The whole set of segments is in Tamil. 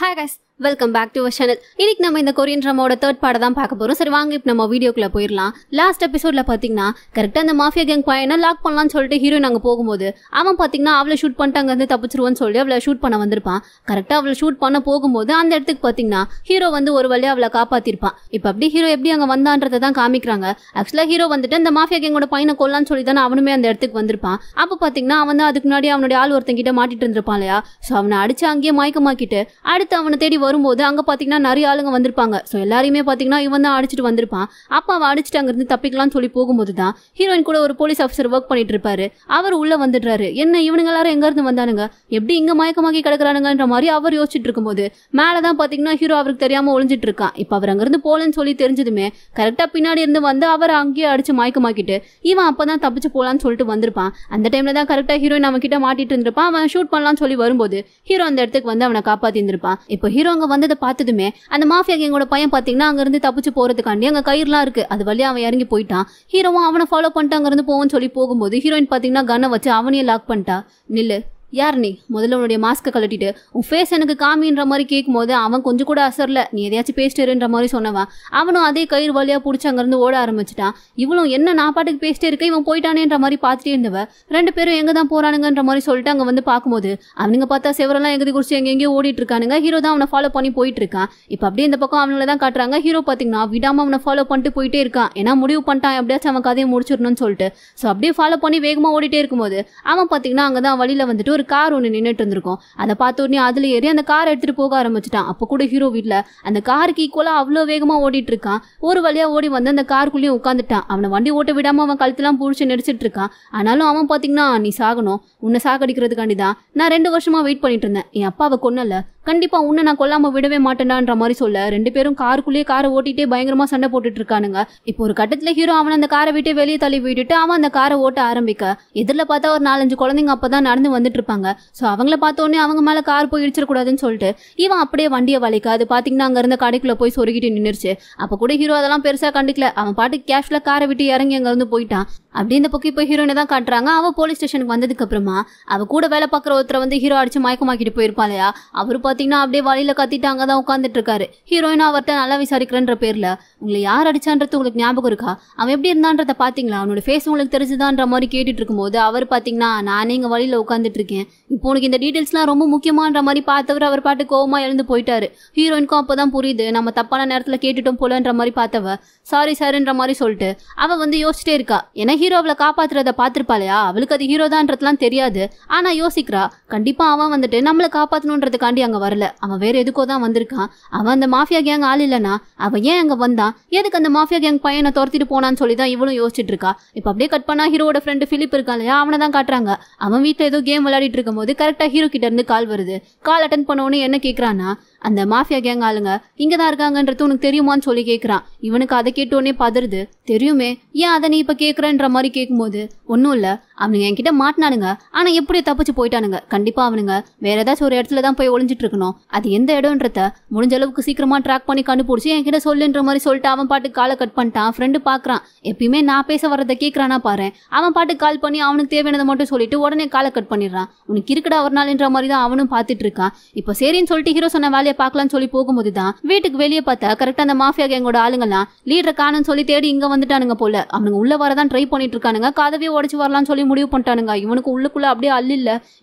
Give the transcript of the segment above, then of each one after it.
Hi guys, welcome back to channel இன்னைக்கு நம்ம இந்த கொரியன் ட்ரமோட தேர்ட் பார்ட் தான் பார்க்க போகிறோம் சரி வாங்க இப்போ நம்ம வீடியோக்குள்ள போயிடலாம் லாஸ்ட் எபிசோட்ல பார்த்தீங்கன்னா கரெக்டாக அந்த மாஃபியா கேங் பையனை லாக் பண்ணலாம்னு சொல்லிட்டு ஹீரோயின் அங்க போகும்போது அவன் பார்த்தீங்கன்னா அவளை ஷூட் பண்ணிட்டு வந்து தப்பிச்சிருவோன்னு சொல்லி அவளை ஷூட் பண்ண வந்திருப்பான் கரெக்டாக அவளை ஷூட் பண்ண போகும்போது அந்த இடத்துக்கு பார்த்தீங்கன்னா ஹீரோ வந்து ஒரு வழியாக அவளை காப்பாற்றிருப்பான் இப்போ அப்படி ஹீரோ எப்படி அங்கே வந்தான்றத தான் காமிக்கிறாங்க ஆக்சுவலாக ஹீரோ வந்துட்டு அந்த மாஃபியா கேங்கோட பையனை கொல்லான்னு சொல்லி தானே அவனுமே அந்த இடத்துக்கு வந்திருப்பான் அப்போ பார்த்தீங்கன்னா அவன் அதுக்கு முன்னாடி அவனுடைய ஆள் ஒருத்தங்கிட்ட மாட்டிட்டு இருந்திருப்பான் இல்லையா ஸோ அவனை அடிச்சு அங்கேயே மயக்கமாக்கிட்டு அடுத்து அவனை தேடி வரும்போது அங்கே பார்த்தீங்கன்னா நிறைய ஆளுங்க வந்திருப்பாங்க ஸோ எல்லாரையுமே பார்த்தீங்கன்னா இவன் தான் அடிச்சுட்டு வந்திருப்பான் அப்போ அவன் அடிச்சுட்டு அங்கேருந்து தப்பிக்கலாம்னு சொல்லி போகும்போது தான் ஹீரோயின் கூட ஒரு போலீஸ் ஆஃபீஸர் ஒர்க் பண்ணிட்டு இருப்பாரு அவர் உள்ளே வந்துடுறாரு என்ன இவனுங்க எல்லாரும் எங்கேருந்து வந்தானுங்க எப்படி இங்கே மயக்கமாக்கி கிடக்குறானுங்கன்ற மாதிரி அவர் யோசிச்சுட்டு இருக்கும்போது மேலே தான் பார்த்தீங்கன்னா ஹீரோ அவருக்கு தெரியாமல் ஒழிஞ்சிட்டு இருக்கான் இப்போ அவர் அங்கேருந்து போகலன்னு சொல்லி தெரிஞ்சதுமே கரெக்டாக பின்னாடி இருந்து வந்து அவர் அங்கேயே அடிச்சு மயக்கமாக்கிட்டு இவன் அப்போ தான் தப்பிச்சு போகலான்னு சொல்லிட்டு வந்திருப்பான் அந்த டைமில் தான் கரெக்டாக ஹீரோயின் அவன் கிட்ட மாட்டிட்டு இருந்திருப்பான் அவன் ஷூட் பண்ணலாம்னு சொல்லி வரும்போது ஹீரோ அந்த இடத்துக்கு வந்து அவனை காப்பாற்றி இருந்திருப்பான் இப்போ ஹீரோ அவங்க வந்ததை பார்த்ததுமே அந்த மாஃபியா கேங்கோட பையன் பாத்தீங்கன்னா அங்க இருந்து தப்பிச்சு போறதுக்காண்டி அங்க கயிறுலாம் இருக்கு அது வழி அவன் இறங்கி போயிட்டான் ஹீரோவும் அவனை ஃபாலோ பண்ணிட்டு அங்க இருந்து போவோம்னு சொல்லி போகும்போது ஹீரோயின் பாத்தீங்கன்னா கன்னை வச்சு அவனையே லாக் பண்ணிட்டா நில்லு யார் நீ முதல்ல உன்னுடைய மாஸ்க்கை கழட்டிட்டு உன் ஃபேஸ் எனக்கு காமின்ற மாதிரி கேட்கும் போது அவன் கொஞ்சம் கூட அசரில் நீ எதையாச்சும் பேசிட்டுருன்ற மாதிரி சொன்னவன் அவனும் அதே கயிறு வழியாக பிடிச்சி அங்கேருந்து ஓட ஆரம்பிச்சிட்டான் இவளும் என்ன நான் பாட்டுக்கு பேசிட்டே இருக்க இவன் போயிட்டானேன்ற மாதிரி பார்த்துட்டே இருந்தவ ரெண்டு பேரும் எங்கே தான் போகிறானுங்கன்ற மாதிரி சொல்லிட்டு அங்கே வந்து பார்க்கும்போது அவனுங்க பார்த்தா செவரெல்லாம் எங்கே குறிச்சு எங்கே எங்கேயோ ஓடிட்டு இருக்கானுங்க ஹீரோ தான் அவனை ஃபாலோ பண்ணி போயிட்டு இருக்கான் இப்போ அப்படியே இந்த பக்கம் அவங்கள தான் காட்டுறாங்க ஹீரோ பார்த்தீங்கன்னா விடாமல் அவனை ஃபாலோ பண்ணிட்டு போயிட்டே இருக்கான் ஏன்னா முடிவு பண்ணிட்டான் எப்படியாச்சும் அவன் கதையை முடிச்சிடணும்னு சொல்லிட்டு ஸோ அப்படியே ஃபாலோ பண்ணி வேகமாக ஓடிட்டே இருக்கும்போது அவன் பார்த்தீங்கன்னா அங்கே தான் வழியில் வந்துட்டு ஒரு கார் ஒன்று நின்றுட்டு இருந்திருக்கும் அதை பார்த்த உடனே அதில் ஏறி அந்த கார் எடுத்துகிட்டு போக ஆரம்பிச்சிட்டான் அப்போ கூட ஹீரோ வீட்டில் அந்த காருக்கு ஈக்குவலாக அவ்வளோ வேகமாக ஓடிட்டு இருக்கான் ஒரு வழியாக ஓடி வந்து அந்த காருக்குள்ளேயும் உட்காந்துட்டான் அவனை வண்டி ஓட்ட விடாமல் அவன் கழுத்துலாம் பிடிச்சி நடிச்சிட்டு இருக்கான் ஆனாலும் அவன் பார்த்தீங்கன்னா நீ சாகணும் உன்னை சாகடிக்கிறதுக்காண்டி தான் நான் ரெண்டு வருஷமாக வெயிட் பண்ணிட்டு இருந்தேன் என் அப்பாவை கொன்னல கண்டிப்பாக உன்னை நான் கொல்லாமல் விடவே மாட்டேனான்ற மாதிரி சொல்ல ரெண்டு பேரும் காருக்குள்ளேயே காரை ஓட்டிகிட்டே பயங்கரமாக சண்டை போட்டுட்டு இருக்கானுங்க இப்போ ஒரு கட்டத்தில் ஹீரோ அவனை அந்த காரை விட்டு வெளியே தள்ளி விட்டுட்டு அவன் அந்த காரை ஓட்ட ஆரம்பிக்க எதிரில் பார்த்தா ஒரு நாலஞ்சு குழந்தைங்க அப்போ தான் நடந்து வந்துட்டு இருப்பாங்க ஸோ அவங்கள பார்த்தோன்னே அவங்க மேலே கார் போய் இடிச்சிடக்கூடாதுன்னு சொல்லிட்டு இவன் அப்படியே வண்டியை வளைக்க அது பார்த்தீங்கன்னா அங்கே இருந்த கடைக்குள்ளே போய் சொருகிட்டு நின்றுச்சு அப்போ கூட ஹீரோ அதெல்லாம் பெருசாக கண்டுக்கல அவன் பாட்டு கேஷில் காரை விட்டு இறங்கி அங்கேருந்து போயிட்டான் அப்படி இந்த பக்கம் இப்போ ஹீரோயினை தான் காட்டுறாங்க அவள் போலீஸ் ஸ்டேஷனுக்கு வந்ததுக்கு அப்புறமா அவள் கூட வேலை பார்க்குற ஒருத்தரை வந்து ஹீரோ அடிச்சு மயக்கமாக்கிட்டு போயிருப்பான் இல்லையா அவர் பார்த்தீங்கன்னா அப்படியே வழியில் கத்திட்டாங்க தான் உட்காந்துட்டு இருக்காரு ஹீரோயினா அவர்கிட்ட நல்லா விசாரிக்கிறன்ற பேரில் உங்களை யார் அடிச்சான்றது உங்களுக்கு ஞாபகம் இருக்கா அவன் எப்படி இருந்தான்றத பார்த்தீங்களா அவனோட ஃபேஸ் உங்களுக்கு தெரிஞ்சுதான்ற மாதிரி கேட்டுட்டு இருக்கும்போது அவர் பார்த்தீங்கன்னா நானே இங்கே வழியில் உட்காந்துட்டு இருக்கேன் இப்போ உனக்கு இந்த டீட்டெயில்ஸ்லாம் ரொம்ப முக்கியமான்ற மாதிரி பார்த்தவர் அவர் பாட்டு கோவமாக எழுந்து போயிட்டாரு ஹீரோயினுக்கும் அப்போ தான் புரியுது நம்ம தப்பான நேரத்தில் கேட்டுட்டோம் போலன்ற மாதிரி பார்த்தவ சாரி சாருன்ற மாதிரி சொல்லிட்டு அவள் வந்து யோசிச்சிட்டே இருக்கா ஏன்னா ஹீரோவில் காப்பாத்துறத பார்த்துருப்பாளையா அவளுக்கு அது ஹீரோ தான்றதுலாம் தெரியாது ஆனால் யோசிக்கிறா கண்டிப்பாக அவன் வந்துட்டு நம்மளை காப்பாற்றணுன்றதுக்காண்டி அங்கே வரல அவன் வேற எதுக்கோ தான் வந்திருக்கான் அவன் அந்த மாஃபியா கேங் ஆள் இல்லைனா அவன் ஏன் அங்கே வந்தான் எதுக்கு அந்த மாஃபியா கேங் பையனை துரத்திட்டு போனான்னு சொல்லி தான் இவளும் யோசிச்சுட்டு இருக்கா இப்போ அப்படியே கட் பண்ணா ஹீரோட ஃப்ரெண்டு ஃபிலிப் இருக்கான் இல்லையா அவனை தான் காட்டுறாங்க அவன் வீட்டில் ஏதோ கேம் விளையாடிட்டு போது கரெக்டாக ஹீரோ கிட்ட இருந்து கால் வருது கால் அட்டன் பண்ண என்ன கேட்குறான்னா அந்த மாஃபியா கேங் ஆளுங்க இங்க தான் இருக்காங்கன்றது உனக்கு தெரியுமான்னு சொல்லி கேட்குறான் இவனுக்கு அதை கேட்டோன்னே பதருது தெரியுமே ஏன் அதை நீ இப்போ கேக்குறன்ற மாதிரி கேட்கும்போது ஒன்றும் இல்லை அவனுங்க என்கிட்ட மாட்டினானுங்க ஆனா எப்படி தப்பிச்சு போயிட்டானுங்க கண்டிப்பா அவனுங்க வேற ஏதாச்சும் ஒரு இடத்துல தான் போய் ஒளிஞ்சிட்டு இருக்கணும் அது எந்த இடம்ன்றத முடிஞ்ச அளவுக்கு சீக்கிரமா ட்ராக் பண்ணி கண்டுபிடிச்சி என்கிட்ட சொல்லுன்ற மாதிரி சொல்லிட்டு அவன் பாட்டு காலை கட் பண்ணிட்டான் ஃப்ரெண்டு பாக்குறான் எப்பயுமே நான் பேச வரதை கேட்குறானா பாரு அவன் பாட்டு கால் பண்ணி அவனுக்கு தேவையானதை மட்டும் சொல்லிட்டு உடனே காலை கட் பண்ணிடுறான் உனக்கு இருக்கடா ஒரு நாள்ன்ற மாதிரி தான் அவனும் பார்த்துட்டு இருக்கான் இப்போ சரின்னு சொல்லிட்டு ஹீரோ சொன்ன வேலையை பார்க்கலான்னு சொல்லி போகும்போது தான் வீட்டுக்கு வெளியே பார்த்தா கரெக்டாக அந்த மாஃபியா கேங்கோட ஆளுங்கலாம் லீடரை காணும்னு சொல்லி தேடி இங்கே வந்துட்டானுங்க போல அவனுங்க உள்ள வரதான் ட்ரை பண்ணிட்டு இருக்கானுங்க கதவியை உடச்சு வரலாம்னு சொல்லி முடிவு பண்ணிட்டானுங்க இவனுக்கு உள்ளுக்குள்ள அப்படியே அல்ல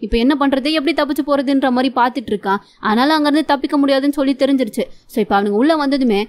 இப்போ என்ன பண்ணுறது எப்படி தப்பிச்சு போகிறதுன்ற மாதிரி பார்த்துட்டு இருக்கான் அதனால அங்கேருந்து தப்பிக்க முடியாதுன்னு சொல்லி தெரிஞ்சிருச்சு ஸோ இப்போ அவனுக்கு உள்ளே வந்ததுமே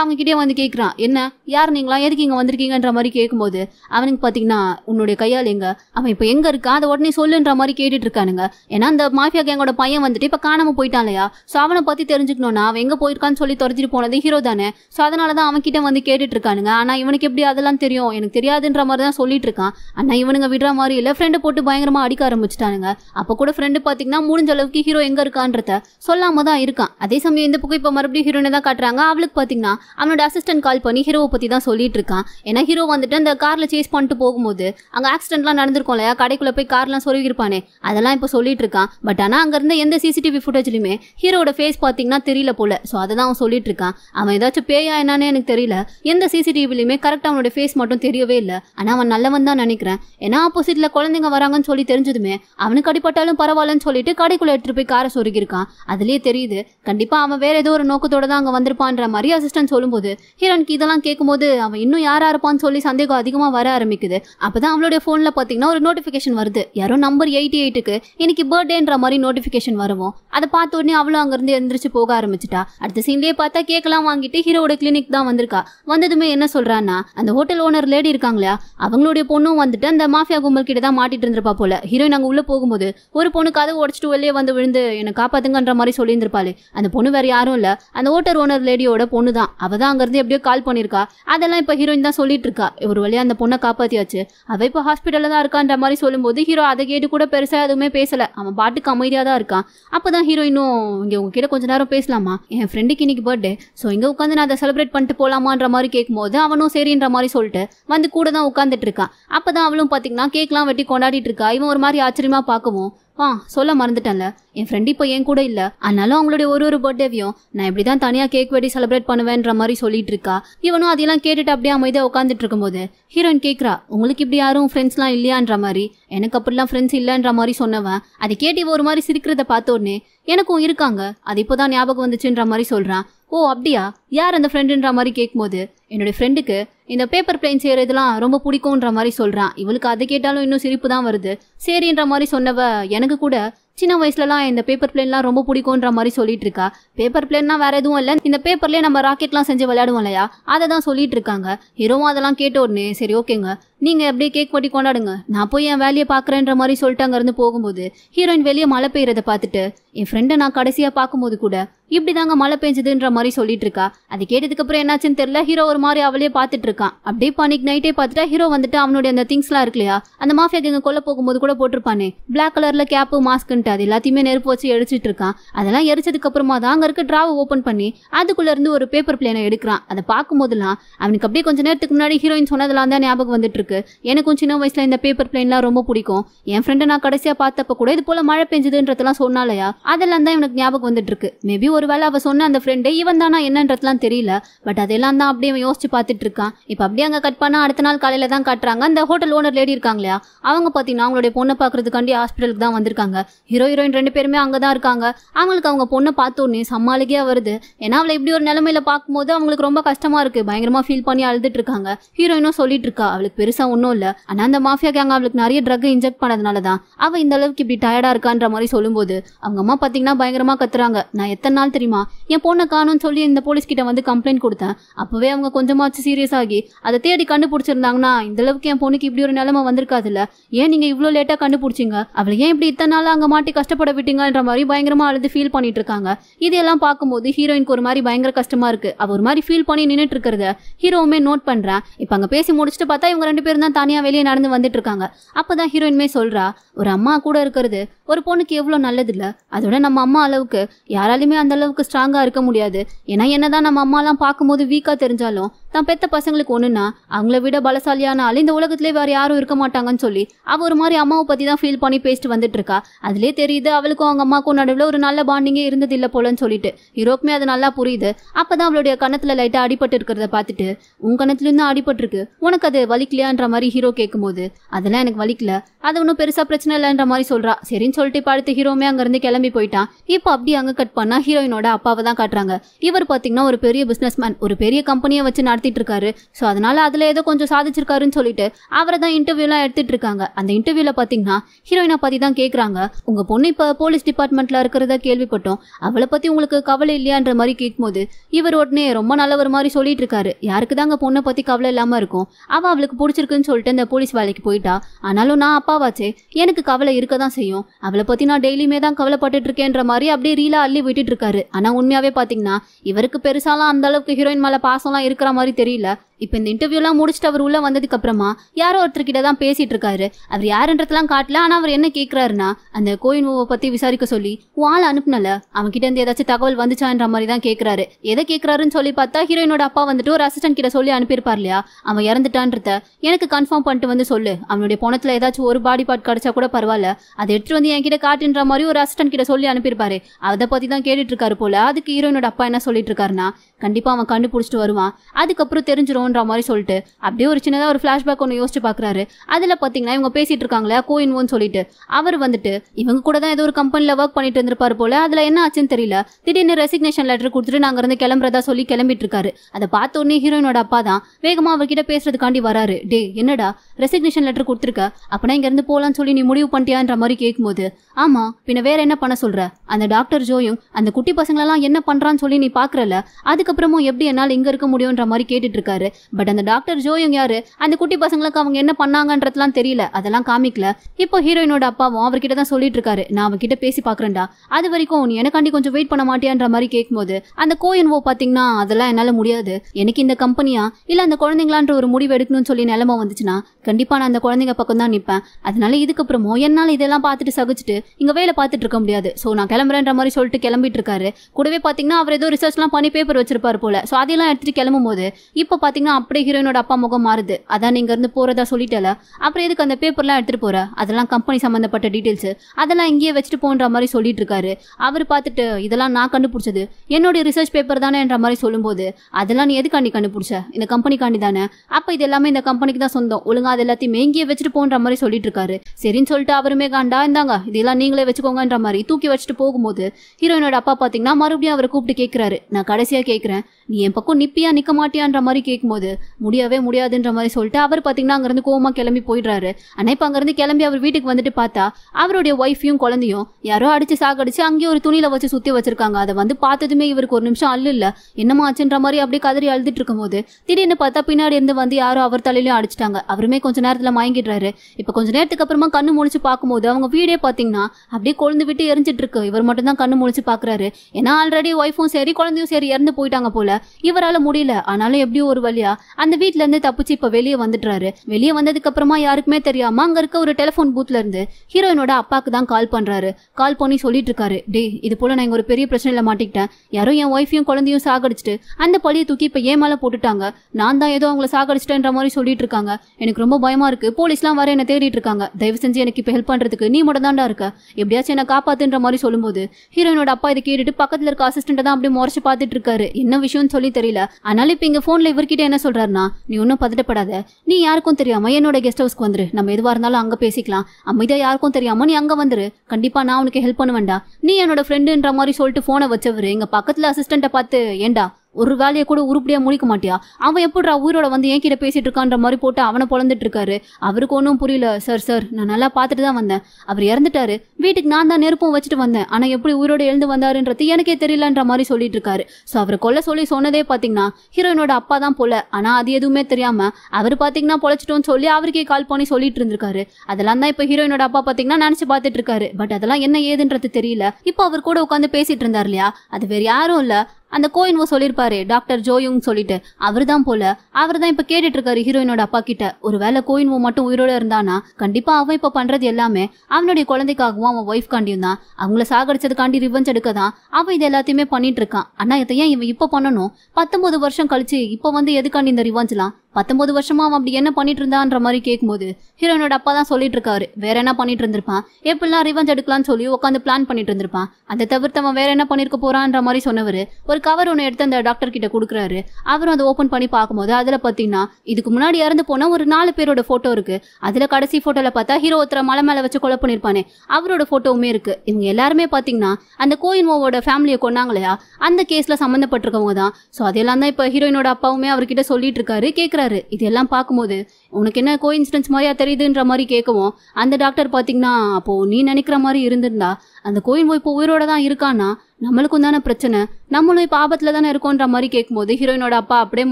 அவங்க கிட்டே வந்து கேட்குறான் என்ன யார் நீங்களா எதுக்கு இங்கே வந்திருக்கீங்கன்ற மாதிரி கேட்கும்போது அவனுக்கு பார்த்தீங்கன்னா உன்னுடைய கையால் எங்க அவன் இப்போ எங்கே இருக்கான் அதை உடனே சொல்லுன்ற மாதிரி கேட்டுட்டு இருக்கானுங்க ஏன்னா அந்த மாஃபியா கேங்கோட பையன் வந்துட்டு இப்போ காணாம போயிட்டான் இல்லையா ஸோ அவனை பற்றி தெரிஞ்சுக்கணும்னா அவன் எங்கே போயிருக்கான்னு சொல்லி தொலைச்சிட்டு போனது ஹீரோ தானே ஸோ அதனால தான் கிட்ட வந்து கேட்டுட்டு இருக்கானுங்க ஆனால் இவனுக்கு எப்படி அதெல்லாம் தெரியும் எனக்கு தெரியாதுன்ற மாதிரி தான் சொல்லிட்டு இருக்கான் ஆனால் இவனுங்க விடுற மாதிரி இல்லை ஃப்ரெண்டு போட்டு பயங்கரமாக அடிக்க ஆரம்பிச்சிட்டானுங்க அப்போ கூட ஃப்ரெண்டு பார்த்தீங்கன்னா முடிஞ்ச அளவுக்கு ஹீரோ எங்கே இருக்கான்றத சொல்லாம தான் இருக்கான் அதே சமயம் இந்த பக்கம் இப்போ மறுபடியும் ஹீரோனை தான் காட்டுறாங்க அவளுக்கு பார்த்தீங்கன்னா அவனோட அசிஸ்டன்ட் கால் பண்ணி ஹீரோவை பற்றி தான் சொல்லிட்டு இருக்கான் ஏன்னா ஹீரோ வந்துட்டு அந்த காரில் சேஸ் பண்ணிட்டு போகும்போது அங்கே ஆக்சிடென்ட்லாம் நடந்திருக்கும் இல்லையா கடைக்குள்ளே போய் கார்லாம் சொல்லியிருப்பானே அதெல்லாம் இப்போ சொல்லிட்டு இருக்கான் பட் ஆனால் அங்கே இருந்த எந்த சிசிடிவி ஃபுட்டேஜ்லையுமே ஹீரோட ஃபேஸ் பார்த்தீங்கன்னா தெரியல போல ஸோ அதை தான் அவன் சொல்லிட்டு இருக்கான் அவன் ஏதாச்சும் பேயா என்னன்னு எனக்கு தெரியல எந்த சிசிடிவிலையுமே கரெக்டாக அவனோட ஃபேஸ் மட்டும் தெரியவே இல்லை ஆனால் அவன் நல்லவன் தான் நினைக்கிறேன் ஏன்னா அப்போ ஆப்போசிட்ல குழந்தைங்க வராங்கன்னு சொல்லி தெரிஞ்சதுமே அவனுக்கு அடிப்பட்டாலும் பரவாயில்லன்னு சொல்லிட்டு கடைக்குள்ள எடுத்துட்டு போய் காரை சொருகிருக்கான் அதுலயே தெரியுது கண்டிப்பா அவன் வேற ஏதோ ஒரு நோக்கத்தோட தான் அங்க வந்திருப்பான்ற மாதிரி அசிஸ்டன்ட் சொல்லும்போது ஹீரோனுக்கு இதெல்லாம் கேட்கும்போது அவன் இன்னும் யாரா இருப்பான்னு சொல்லி சந்தேகம் அதிகமா வர ஆரம்பிக்குது அப்பதான் அவளுடைய போன்ல பாத்தீங்கன்னா ஒரு நோட்டிபிகேஷன் வருது யாரோ நம்பர் எயிட்டி எயிட்டுக்கு இன்னைக்கு பர்த்டேன்ற மாதிரி நோட்டிபிகேஷன் வருவோம் அதை பார்த்த உடனே அவளும் அங்கிருந்து எந்திரிச்சு போக ஆரம்பிச்சிட்டா அடுத்த சீன்லயே பார்த்தா கேக்கெல்லாம் வாங்கிட்டு ஹீரோட கிளினிக் தான் வந்திருக்கா வந்ததுமே என்ன சொல்றான்னா அந்த ஹோட்டல் ஓனர் லேடி இருக்காங்களா அவங்களுடைய பொண்ணும் வந்துட்டு அந்த மாஃபியா கும்பல் கிட்ட தான் மாட்டிட்டு இருந்திருப்பா போல ஹீரோயின் அங்கே உள்ள போகும்போது ஒரு பொண்ணு கதவு உடச்சிட்டு வெளியே வந்து விழுந்து என்னை காப்பாத்துங்கன்ற மாதிரி சொல்லியிருந்திருப்பாள் அந்த பொண்ணு வேற யாரும் இல்லை அந்த ஓட்டர் ஓனர் லேடியோட பொண்ணு தான் அவள் தான் அங்கிருந்து எப்படியோ கால் பண்ணிருக்கா அதெல்லாம் இப்போ ஹீரோயின் தான் சொல்லிட்டு இருக்கா ஒரு வழியாக அந்த பொண்ணை காப்பாற்றியாச்சு அவள் இப்போ ஹாஸ்பிட்டலில் தான் இருக்கான்ற மாதிரி சொல்லும்போது ஹீரோ அதை கேட்டு கூட பெருசாக எதுவுமே பேசலை அவன் பாட்டுக்கு அமைதியாக தான் இருக்கான் அப்போ தான் ஹீரோயினும் இங்கே உங்ககிட்ட கொஞ்ச நேரம் பேசலாமா என் ஃப்ரெண்டுக்கு இன்னைக்கு பர்த்டே ஸோ இங்கே உட்காந்து நான் அதை செலிப்ரேட் பண்ணிட்டு போலாமான்ற மாதிரி கேட்கும்போது அவனும் சரின்ற மாதிரி சொல்லிட்டு வந்து கூட தான் உட்காந்துட்டு இருக்கான் அப்போ தான் அவளும் பார்த்தீங்கன்னா கேக்லாம் வெட்டி கொண்டாடிட்டு இருக்கா இவன் ஒரு மாதிரி ஆச்சரியமா பார்க்கவும் ஆ சொல்ல மறந்துட்டேன்ல என் ஃப்ரெண்ட் இப்போ என் கூட இல்லை அதனால அவங்களுடைய ஒரு ஒரு பர்த்டேவையும் நான் இப்படி தான் தனியாக கேக் வெட்டி செலிப்ரேட் பண்ணுவேன்ற மாதிரி சொல்லிட்டு இருக்கா இவனும் அதெல்லாம் கேட்டுட்டு அப்படியே அமைதியாக உட்காந்துட்டு இருக்கும்போது ஹீரோயின் கேட்குறா உங்களுக்கு இப்படி யாரும் ஃப்ரெண்ட்ஸ்லாம் இல்லையான்ற மாதிரி எனக்கு அப்படிலாம் ஃப்ரெண்ட்ஸ் இல்லைன்ற மாதிரி சொன்னவன் அதை கேட்டு ஒரு மாதிரி சிரிக்கிறத பார்த்த உடனே எனக்கும் இருக்காங்க அது இப்போதான் ஞாபகம் வந்துச்சுன்ற மாதிரி சொல்கிறான் ஓ அப்படியா யார் அந்த ஃப்ரெண்டுன்ற மாதிரி கேட்கும்போது என்னுடைய ஃப்ரெண்டுக்கு இந்த பேப்பர் பிளைன் செய்யறதுலாம் ரொம்ப பிடிக்கும்ன்ற மாதிரி சொல்கிறான் இவளுக்கு அதை கேட்டாலும் இன்னும் சிரிப்பு தான் வருது சரின்ற மாதிரி சொன்னவ எனக்கு கூட சின்ன வயசுலலாம் இந்த பேப்பர் பிளேன்லாம் ரொம்ப பிடிக்கும்ன்ற மாதிரி சொல்லிட்டு இருக்கா பேப்பர் பிளேன்னா வேற எதுவும் இல்லை இந்த பேப்பர்லயே நம்ம ராக்கெட்லாம் செஞ்சு விளையாடுவோம் இல்லையா அதை தான் சொல்லிட்டு இருக்காங்க ஹீரோவும் அதெல்லாம் கேட்ட உடனே சரி ஓகேங்க நீங்கள் அப்படியே கேக் பண்ணி கொண்டாடுங்க நான் போய் என் வேலையை பார்க்குறேன்ற மாதிரி சொல்லிட்டு அங்கேருந்து போகும்போது ஹீரோயின் வெளியே மழை பெய்யறதை பார்த்துட்டு என் ஃப்ரெண்டை நான் கடைசியாக பார்க்கும்போது கூட இப்படி தாங்க மழை பெஞ்சதுன்ற மாதிரி சொல்லிட்டு இருக்கா அது கேட்டதுக்கு அப்புறம் என்னாச்சுன்னு தெரியல ஹீரோ ஒரு மாதிரி அவளே பாத்துட்டு இருக்கான் அப்படியே பானிக் நைட்டே பார்த்துட்டா ஹீரோ வந்துட்டு அவனுடைய அந்த திங்ஸ்லாம் இருக்கு இல்லையா அந்த மாஃபியா கேங்க கொல்ல போகும்போது கூட போட்டிருப்பானே பிளாக் கலர்ல கேப்பு மாஸ்க்ன்ட்டு அது எல்லாத்தையுமே நெருப்பு வச்சு எரிச்சிட்டு இருக்கான் அதெல்லாம் எரிச்சதுக்கு அப்புறமா தான் அங்க இருக்க டிராவை ஓப்பன் பண்ணி அதுக்குள்ள இருந்து ஒரு பேப்பர் பிளேனை எடுக்கிறான் அதை பார்க்கும்போதுலாம் அவனுக்கு அப்படியே கொஞ்ச நேரத்துக்கு முன்னாடி ஹீரோயின் சொன்னதெல்லாம் தான் ஞாபகம் வந்துட்டு இருக்கு எனக்கும் சின்ன வயசுல இந்த பேப்பர் பிளேன் ரொம்ப பிடிக்கும் என் ஃப்ரெண்டை நான் கடைசியா பார்த்தப்ப கூட இது போல மழை பெஞ்சதுன்றதெல்லாம் சொன்னாலயா அதெல்லாம் தான் எனக்கு ஞாபகம் வந்துட்டு இருக்கு மேபி ஒருவேளை அவ சொன்ன அந்த ஃப்ரெண்டு இவன் தானா என்னன்றதுலாம் தெரியல பட் அதெல்லாம் தான் அப்படியே அவன் யோசிச்சு பார்த்துட்டு இருக்கான் இப்போ அப்படியே அங்கே கட் பண்ணால் அடுத்த நாள் காலையில் தான் கட்டுறாங்க அந்த ஹோட்டல் ஓனர் லேடி இருக்காங்க இல்லையா அவங்க பார்த்தீங்கன்னா அவங்களுடைய பொண்ணை பார்க்கறதுக்காண்டி ஹாஸ்பிட்டலுக்கு தான் வந்திருக்காங்க ஹீரோ ஹீரோயின் ரெண்டு பேருமே அங்கே தான் இருக்காங்க அவங்களுக்கு அவங்க பொண்ணை பார்த்த உடனே சமாளிக்கையாக வருது ஏன்னா அவளை இப்படி ஒரு நிலமையில பார்க்கும்போது அவங்களுக்கு ரொம்ப கஷ்டமா இருக்கு பயங்கரமாக ஃபீல் பண்ணி அழுதுட்டு இருக்காங்க ஹீரோயினும் சொல்லிட்டு இருக்கா அவளுக்கு பெருசாக ஒன்றும் இல்லை ஆனால் அந்த மாஃபியா கேங்க அவளுக்கு நிறைய ட்ரக் இன்ஜெக்ட் பண்ணதுனால தான் அவள் இந்த அளவுக்கு இப்படி டயர்டாக இருக்கான்ற மாதிரி சொல்லும்போது அவங்க அம்மா பார்த்தீங்கன்னா பயங்கரமாக கத்துறாங்க நான் எத்தனை நாள் தெரியுமா என் பொண்ணை காணும்னு சொல்லி இந்த போலீஸ்கிட்ட வந்து கம்ப்ளைண்ட் கொடுத்தேன் அப்போவே அவங்க கொஞ்சமாச்சு சீரியஸ் ஆகி அதை தேடி கண்டுபிடிச்சிருந்தாங்கன்னா இந்த அளவுக்கு என் பொண்ணுக்கு இப்படி ஒரு நிலைமை வந்திருக்காதுல்ல ஏன் நீங்கள் இவ்வளோ லேட்டாக கண்டுபிடிச்சிங்க அவளை ஏன் இப்படி இத்தனை நாள் அங்கே மாட்டி கஷ்டப்பட விட்டீங்கன்ற மாதிரி பயங்கரமாக அழுது ஃபீல் பண்ணிட்டு இருக்காங்க இதெல்லாம் பார்க்கும்போது ஹீரோயினுக்கு ஒரு மாதிரி பயங்கர கஷ்டமா இருக்கு அவ ஒரு மாதிரி ஃபீல் பண்ணி நின்றுட்டு இருக்கிறத ஹீரோவுமே நோட் பண்ணுறேன் இப்போ அங்கே பேசி முடிச்சுட்டு பார்த்தா இவங்க ரெண்டு பேரும் தான் தனியாக வெளியே நடந்து வந்துட்டு இருக்காங்க அப்போ தான் ஹீரோயின்மே சொல்கிறா ஒரு அம்மா கூட இருக்கிறது ஒரு பொண்ணுக்கு எவ்வளோ நல்லதில்ல அதோட நம்ம அம்மா அளவுக்கு யாராலையுமே அந்த அந்தளவுக்கு அளவுக்கு ஸ்ட்ராங்கா இருக்க முடியாது ஏன்னா என்னதான் நம்ம அம்மாலாம் பார்க்கும்போது வீக்கா தெரிஞ்சாலும் தான் பெத்த பசங்களுக்கு ஒண்ணுன்னா அவங்கள விட பலசாலியான ஆள் இந்த உலகத்துலேயே வேற யாரும் இருக்க மாட்டாங்கன்னு சொல்லி அவ ஒரு மாதிரி அம்மாவை பத்தி தான் ஃபீல் பண்ணி பேசிட்டு வந்துட்டு இருக்கா அதுலயே தெரியுது அவளுக்கும் அவங்க அம்மாக்கும் நடுவில் ஒரு நல்ல பாண்டிங்கே இருந்தது இல்லை போலன்னு சொல்லிட்டு ஹீரோக்குமே அது நல்லா புரியுது அப்பதான் அவளுடைய கணத்துல லைட்டா அடிபட்டு இருக்கிறத பார்த்துட்டு உன் கணத்துலேருந்து தான் அடிபட்டிருக்கு உனக்கு அது வலிக்கலையான்ற மாதிரி ஹீரோ கேட்கும்போது அதெல்லாம் எனக்கு வலிக்கல அது ஒன்றும் பெருசா பிரச்சனை இல்லைன்ற மாதிரி சொல்றா சரின்னு சொல்லிட்டு இப்போ அடுத்த ஹீரோமே அங்கிருந்து கிளம்பி போயிட்டான் இப்போ அப்படியே அங்க கட் பண்ணா ஹீரோ ஹீரோயினோட அப்பாவை தான் காட்டுறாங்க இவர் பார்த்தீங்கன்னா ஒரு பெரிய மேன் ஒரு பெரிய கம்பெனியை வச்சு நடத்திட்டு இருக்காரு ஸோ அதனால அதில் ஏதோ கொஞ்சம் சாதிச்சிருக்காருன்னு சொல்லிட்டு அவரை தான் இன்டர்வியூலாம் எடுத்துட்டு இருக்காங்க அந்த இன்டர்வியூல பார்த்தீங்கன்னா ஹீரோயினை பற்றி தான் கேட்குறாங்க உங்கள் பொண்ணு இப்போ போலீஸ் டிபார்ட்மெண்ட்டில் இருக்கிறதா கேள்விப்பட்டோம் அவளை பற்றி உங்களுக்கு கவலை இல்லையான்ற மாதிரி கேட்கும்போது இவர் உடனே ரொம்ப நல்லவர் மாதிரி சொல்லிட்டு இருக்காரு யாருக்கு தாங்க பொண்ணை பற்றி கவலை இல்லாமல் இருக்கும் அவள் அவளுக்கு பிடிச்சிருக்குன்னு சொல்லிட்டு அந்த போலீஸ் வேலைக்கு போயிட்டா ஆனாலும் நான் அப்பாவாச்சே எனக்கு கவலை இருக்க தான் செய்யும் அவளை பற்றி நான் டெய்லியுமே தான் கவலைப்பட்டு இருக்கேன்ற மாதிரி அப்படியே ரீலாக அள்ளி விட்டுட்டு இருக்காரு ஆனாரு ஆனா உண்மையாவே பாத்தீங்கன்னா இவருக்கு பெருசாலாம் அந்த அளவுக்கு ஹீரோயின் மேல பாசம்லாம் இருக்கிற மாதிரி தெரியல இப்போ இந்த இன்டர்வியூலாம் முடிச்சுட்டு அவர் உள்ளே வந்ததுக்கு அப்புறமா யாரோ ஒருத்தர்கிட்ட தான் பேசிட்டு இருக்காரு அவர் யாருன்றதெல்லாம் காட்டல ஆனால் அவர் என்ன கேட்குறாருன்னா அந்த கோயின் மூவை பற்றி விசாரிக்க சொல்லி வாழை அனுப்புனல அவன்கிட்ட இருந்து ஏதாச்சும் தகவல் வந்துச்சான்ற மாதிரி தான் கேட்குறாரு எதை கேட்குறாருன்னு சொல்லி பார்த்தா ஹீரோயினோட அப்பா வந்துட்டு ஒரு அசிஸ்டன்ட் கிட்ட சொல்லி அனுப்பியிருப்பார் இல்லையா அவன் இறந்துட்டான்றத எனக்கு கன்ஃபார்ம் பண்ணிட்டு வந்து சொல்லு அவனுடைய பணத்தில் ஏதாச்சும் ஒரு பாடி பார்ட் கிடைச்சா கூட பரவாயில்ல அதை எடுத்துட்டு வந்து என்கிட்ட காட்டுன்ற மாதிரி ஒரு அசிஸ்டன்ட் கிட்ட சொல்லி அனுப்பியிருப்பாரு அதை பற்றி தான் கேட்டுட்டு இருக்காரு போல அதுக்கு ஹீரோயினோட அப்பா என்ன சொல்லிட்டு இருக்காருன்னா கண்டிப்பா அவன் கண்டுபிடிச்சிட்டு வருவான் அதுக்கப்புறம் தெரிஞ்சிரும்ன்ற மாதிரி சொல்லிட்டு அப்படியே ஒரு சின்னதாக ஒரு ஃப்ளாஷ்பேக் ஒன்று யோசிச்சு பார்க்குறாரு அதில் பார்த்தீங்கன்னா இவங்க பேசிட்டு இருக்காங்களே கோயின்வோன்னு சொல்லிட்டு அவர் வந்துட்டு இவங்க கூட தான் ஏதோ ஒரு கம்பெனியில் ஒர்க் பண்ணிட்டு இருந்திருப்பாரு போல அதில் என்ன ஆச்சுன்னு தெரியல திடீர்னு ரெசிக்னேஷன் லெட்டர் கொடுத்துட்டு நாங்கள் இருந்து கிளம்புறதா சொல்லி கிளம்பிட்டு இருக்காரு அதை பார்த்த உடனே ஹீரோயினோட அப்பா தான் வேகமாக அவர்கிட்ட பேசுறதுக்காண்டி வராரு டே என்னடா ரெசிக்னேஷன் லெட்டர் கொடுத்துருக்க அப்படின்னா இங்கேருந்து போகலான்னு சொல்லி நீ முடிவு பண்ணிட்டியான்ற மாதிரி கேட்கும்போது ஆமாம் பின்ன வேற என்ன பண்ண சொல்கிற அந்த டாக்டர் ஜோயும் அந்த குட்டி பசங்களெல்லாம் என்ன பண்ணுறான்னு சொல்லி நீ பார்க்குறல அதுக்கு அதுக்கப்புறமும் எப்படி என்னால் இங்கே இருக்க முடியுன்ற மாதிரி கேட்டுட்டு இருக்காரு பட் அந்த டாக்டர் ஜோயும் யாரு அந்த குட்டி பசங்களுக்கு அவங்க என்ன பண்ணாங்கன்றதுலாம் தெரியல அதெல்லாம் காமிக்கல இப்போ ஹீரோயினோட அப்பாவும் அவர்கிட்ட தான் சொல்லிட்டு இருக்காரு நான் அவகிட்ட பேசி பார்க்குறேன்டா அது வரைக்கும் நீ எனக்காண்டி கொஞ்சம் வெயிட் பண்ண மாட்டியான்ற மாதிரி கேட்கும்போது அந்த ஓ பார்த்தீங்கன்னா அதெல்லாம் என்னால் முடியாது எனக்கு இந்த கம்பெனியா இல்லை அந்த குழந்தைங்களான்ற ஒரு முடிவு எடுக்கணும்னு சொல்லி நிலமை வந்துச்சுன்னா கண்டிப்பாக நான் அந்த குழந்தைங்க பக்கம் தான் நிற்பேன் அதனால இதுக்கப்புறமும் என்னால் இதெல்லாம் பார்த்துட்டு சகிச்சுட்டு இங்கே வேலை பார்த்துட்டு இருக்க முடியாது ஸோ நான் கிளம்புறேன்ற மாதிரி சொல்லிட்டு கிளம்பிட்டு இருக்காரு கூடவே பார்த்தீங்கன்னா அவர் ஏதோ ரிசர்ச்லாம் பண்ணி பேப்பர் வச்சிருப்பாரு வந்திருப்பார் போல ஸோ அதெல்லாம் எடுத்துட்டு கிளம்பும் போது இப்போ பார்த்தீங்கன்னா அப்படியே ஹீரோயினோட அப்பா முகம் மாறுது அதான் நீங்கள் இருந்து போகிறதா சொல்லிட்டல அப்புறம் எதுக்கு அந்த பேப்பர்லாம் எடுத்துகிட்டு போகிற அதெல்லாம் கம்பெனி சம்மந்தப்பட்ட டீட்டெயில்ஸ் அதெல்லாம் இங்கேயே வச்சுட்டு போன்ற மாதிரி சொல்லிட்டு இருக்காரு அவர் பார்த்துட்டு இதெல்லாம் நான் கண்டுபிடிச்சது என்னுடைய ரிசர்ச் பேப்பர் தானேன்ற மாதிரி சொல்லும்போது அதெல்லாம் நீ எதுக்காண்டி கண்டுபிடிச்ச இந்த கம்பெனிக்காண்டி தானே அப்போ இது எல்லாமே இந்த கம்பெனிக்கு தான் சொந்தம் ஒழுங்கா அது எல்லாத்தையுமே இங்கேயே வச்சுட்டு போன்ற மாதிரி சொல்லிட்டு இருக்காரு சரின்னு சொல்லிட்டு அவருமே காண்டா இருந்தாங்க இதெல்லாம் நீங்களே வச்சுக்கோங்கன்ற மாதிரி தூக்கி வச்சுட்டு போகும்போது ஹீரோயினோட அப்பா பார்த்தீங்கன்னா மறுபடியும் அவரை கூப்பிட்டு கேட்கிறாரு நான் கடைசியாக கேட்க கேட்குறேன் நீ என் பக்கம் நிப்பியா நிற்க மாட்டியான்ற மாதிரி கேட்கும்போது முடியவே முடியாதுன்ற மாதிரி சொல்லிட்டு அவர் பார்த்தீங்கன்னா அங்கேருந்து கோவமாக கிளம்பி போயிடுறாரு ஆனால் இப்போ அங்கேருந்து கிளம்பி அவர் வீட்டுக்கு வந்துட்டு பார்த்தா அவருடைய ஒய்ஃபையும் குழந்தையும் யாரோ அடிச்சு சாகடிச்சு அங்கேயே ஒரு துணியில் வச்சு சுற்றி வச்சிருக்காங்க அதை வந்து பார்த்ததுமே இவருக்கு ஒரு நிமிஷம் அல்ல இல்லை என்னமா ஆச்சுன்ற மாதிரி அப்படியே கதறி அழுதுட்டு இருக்கும்போது திடீர்னு பார்த்தா பின்னாடி இருந்து வந்து யாரோ அவர் தலையிலையும் அடிச்சிட்டாங்க அவருமே கொஞ்ச நேரத்தில் மயங்கிடுறாரு இப்போ கொஞ்ச நேரத்துக்கு அப்புறமா கண்ணு முடிச்சு பார்க்கும்போது அவங்க வீடே பார்த்தீங்கன்னா அப்படியே கொழுந்து விட்டு எரிஞ்சிட்டு இருக்கு இவர் மட்டும் தான் கண்ணு முடிச்சு பார்க்குறாரு ஏன்னா ஆல்ரெடி ஒய்ஃபும் சரி குழந்தையும் சரி இறந்து போயிட்டு போயிட்டாங்க போல இவரால முடியல ஆனாலும் எப்படியும் ஒரு வழியா அந்த வீட்ல இருந்து தப்பிச்சு இப்ப வெளியே வந்துடுறாரு வெளியே வந்ததுக்கு அப்புறமா யாருக்குமே தெரியாம அங்க இருக்க ஒரு டெலிபோன் பூத்ல இருந்து ஹீரோயினோட அப்பாக்கு தான் கால் பண்றாரு கால் பண்ணி சொல்லிட்டு இருக்காரு டே இது போல நான் ஒரு பெரிய பிரச்சனையில மாட்டிக்கிட்டேன் யாரும் என் ஒய்ஃபையும் குழந்தையும் சாகடிச்சிட்டு அந்த பழியை தூக்கி இப்ப ஏன் போட்டுட்டாங்க நான் தான் ஏதோ அவங்கள சாகடிச்சிட்டேன்ற மாதிரி சொல்லிட்டு இருக்காங்க எனக்கு ரொம்ப பயமா இருக்கு போலீஸ்லாம் வர என்ன தேடிட்டு இருக்காங்க தயவு செஞ்சு எனக்கு இப்ப ஹெல்ப் பண்றதுக்கு நீ மட்டும் தான்டா இருக்க எப்படியாச்சும் என்ன காப்பாத்துன்ற மாதிரி சொல்லும்போது ஹீரோயினோட அப்பா இதை கேட்டுட்டு பக்கத்துல இருக்க அசிஸ்டன்ட் தான் அப்படியே முறைச்சு பார்த்துட்டு இருக்காரு என்ன விஷயம்னு சொல்லி தெரியல அதனால இப்ப இங்க போன்ல இவர்கிட்ட என்ன சொல்றாருனா நீ ஒன்னும் பதட்டப்படாத நீ யாருக்கும் தெரியாம என்னோட கெஸ்ட் ஹவுஸ்க்கு வந்துரு நம்ம எதுவா இருந்தாலும் அங்க பேசிக்கலாம் அமைதியா யாருக்கும் தெரியாம நீ அங்க வந்துரு கண்டிப்பா நான் உனக்கு ஹெல்ப் பண்ண வேண்டாம் நீ என்னோட ஃப்ரெண்டுன்ற மாதிரி சொல்லிட்டு போனை வச்சவரு எங்க பக்கத்துல அசிஸ்டண்ட்டை பார்த்து ஏண்டா ஒரு வேலையை கூட உருப்படியாக முடிக்க மாட்டியா அவன் எப்படிடா உயிரோட வந்து என் கிட்ட பேசிட்டு இருக்கான்ற மாதிரி போட்டு அவனை பொழந்துட்டு இருக்காரு அவருக்கு ஒன்றும் புரியல சார் சார் நான் நல்லா பார்த்துட்டு தான் வந்தேன் அவர் இறந்துட்டாரு வீட்டுக்கு நான் தான் நெருப்பம் வச்சுட்டு வந்தேன் ஆனால் எப்படி ஊரோட எழுந்து வந்தாருன்றது எனக்கே தெரியலன்ற மாதிரி சொல்லிட்டு இருக்காரு ஸோ அவர் கொல்ல சொல்லி சொன்னதே பார்த்தீங்கன்னா ஹீரோயினோட அப்பா தான் போல ஆனால் அது எதுவுமே தெரியாமல் அவர் பார்த்தீங்கன்னா பொழைச்சிட்டோன்னு சொல்லி அவருக்கே கால் பண்ணி சொல்லிட்டு இருந்திருக்காரு அதெல்லாம் தான் இப்போ ஹீரோயினோட அப்பா பார்த்தீங்கன்னா நினச்சி பார்த்துட்டு இருக்காரு பட் அதெல்லாம் என்ன ஏதுன்றது தெரியல இப்போ அவர் கூட உட்காந்து பேசிட்டு இருந்தார் இல்லையா அது வேறு யாரும் இல்லை அந்த கோயின்வோ சொல்லியிருப்பாரு டாக்டர் ஜோயுங் சொல்லிட்டு அவர் தான் போல அவர் தான் இப்போ கேட்டுட்டு இருக்காரு ஹீரோயினோட அப்பா கிட்ட ஒருவேளை கோயின்வோ மட்டும் உயிரோட இருந்தானா கண்டிப்பா அவன் இப்போ பண்றது எல்லாமே அவனுடைய குழந்தைக்காகவும் அவன் ஒய்ஃப் காண்டியும் தான் அவங்கள சாகடிச்சதுக்காண்டி ரிவெஞ்ச் எடுக்க தான் அவன் இது எல்லாத்தையுமே பண்ணிட்டு இருக்கான் ஆனா இதை ஏன் இவன் இப்போ பண்ணணும் பத்தொன்பது வருஷம் கழிச்சு இப்போ வந்து எதுக்காண்டி இந்த ரிவெஞ்ச்லாம் பத்தொன்பது வருஷமா அவன் அப்படி என்ன பண்ணிட்டு இருந்தான்ற மாதிரி கேட்கும்போது ஹீரோனோட அப்பா தான் சொல்லிட்டு இருக்காரு வேற என்ன பண்ணிட்டு இருந்திருப்பான் எப்படிலாம் ரிவெஞ்ச் எடுக்கலாம்னு சொல்லி உட்காந்து பிளான் பண்ணிட்டு இருந்திருப்பான் அதை தவிர்த்து அவன் வேற என்ன பண்ணிருக்க போறான்ற மாதிரி சொன்னவர் ஒரு கவர் ஒன்று எடுத்து அந்த டாக்டர் கிட்ட கொடுக்குறாரு அவரும் அதை ஓப்பன் பண்ணி பார்க்கும்போது அதுல பாத்தீங்கன்னா இதுக்கு முன்னாடி இறந்து போன ஒரு நாலு பேரோட போட்டோ இருக்கு அதுல கடைசி போட்டோல பார்த்தா ஹீரோ ஒருத்தர மலை மேல வச்சு கொலை பண்ணிருப்பானே அவரோட போட்டோவுமே இருக்கு இவங்க எல்லாருமே பாத்தீங்கன்னா அந்த கோயின் ஓவோட ஃபேமிலியை கொண்டாங்க இல்லையா அந்த கேஸ்ல சம்மந்தப்பட்டிருக்கவங்க தான் ஸோ அதெல்லாம் தான் இப்போ ஹீரோயினோட அப்பாவுமே அவர்கிட்ட சொல்லிட்டு இருக்காரு கேக்குற இது இதெல்லாம் பார்க்கும்போது உனக்கு என்ன கோ இன்சிடென்ஸ் மாதிரியா தெரியுதுன்ற மாதிரி கேட்கவும் அந்த டாக்டர் பார்த்தீங்கன்னா அப்போது நீ நினைக்கிற மாதிரி இருந்திருந்தா அந்த கோயில் போய் இப்போ உயிரோட தான் இருக்கான்னா நம்மளுக்கும் தானே பிரச்சனை நம்மளும் இப்போ ஆபத்தில் தானே இருக்கோன்ற மாதிரி கேட்கும்போது ஹீரோயினோட அப்பா அப்படியே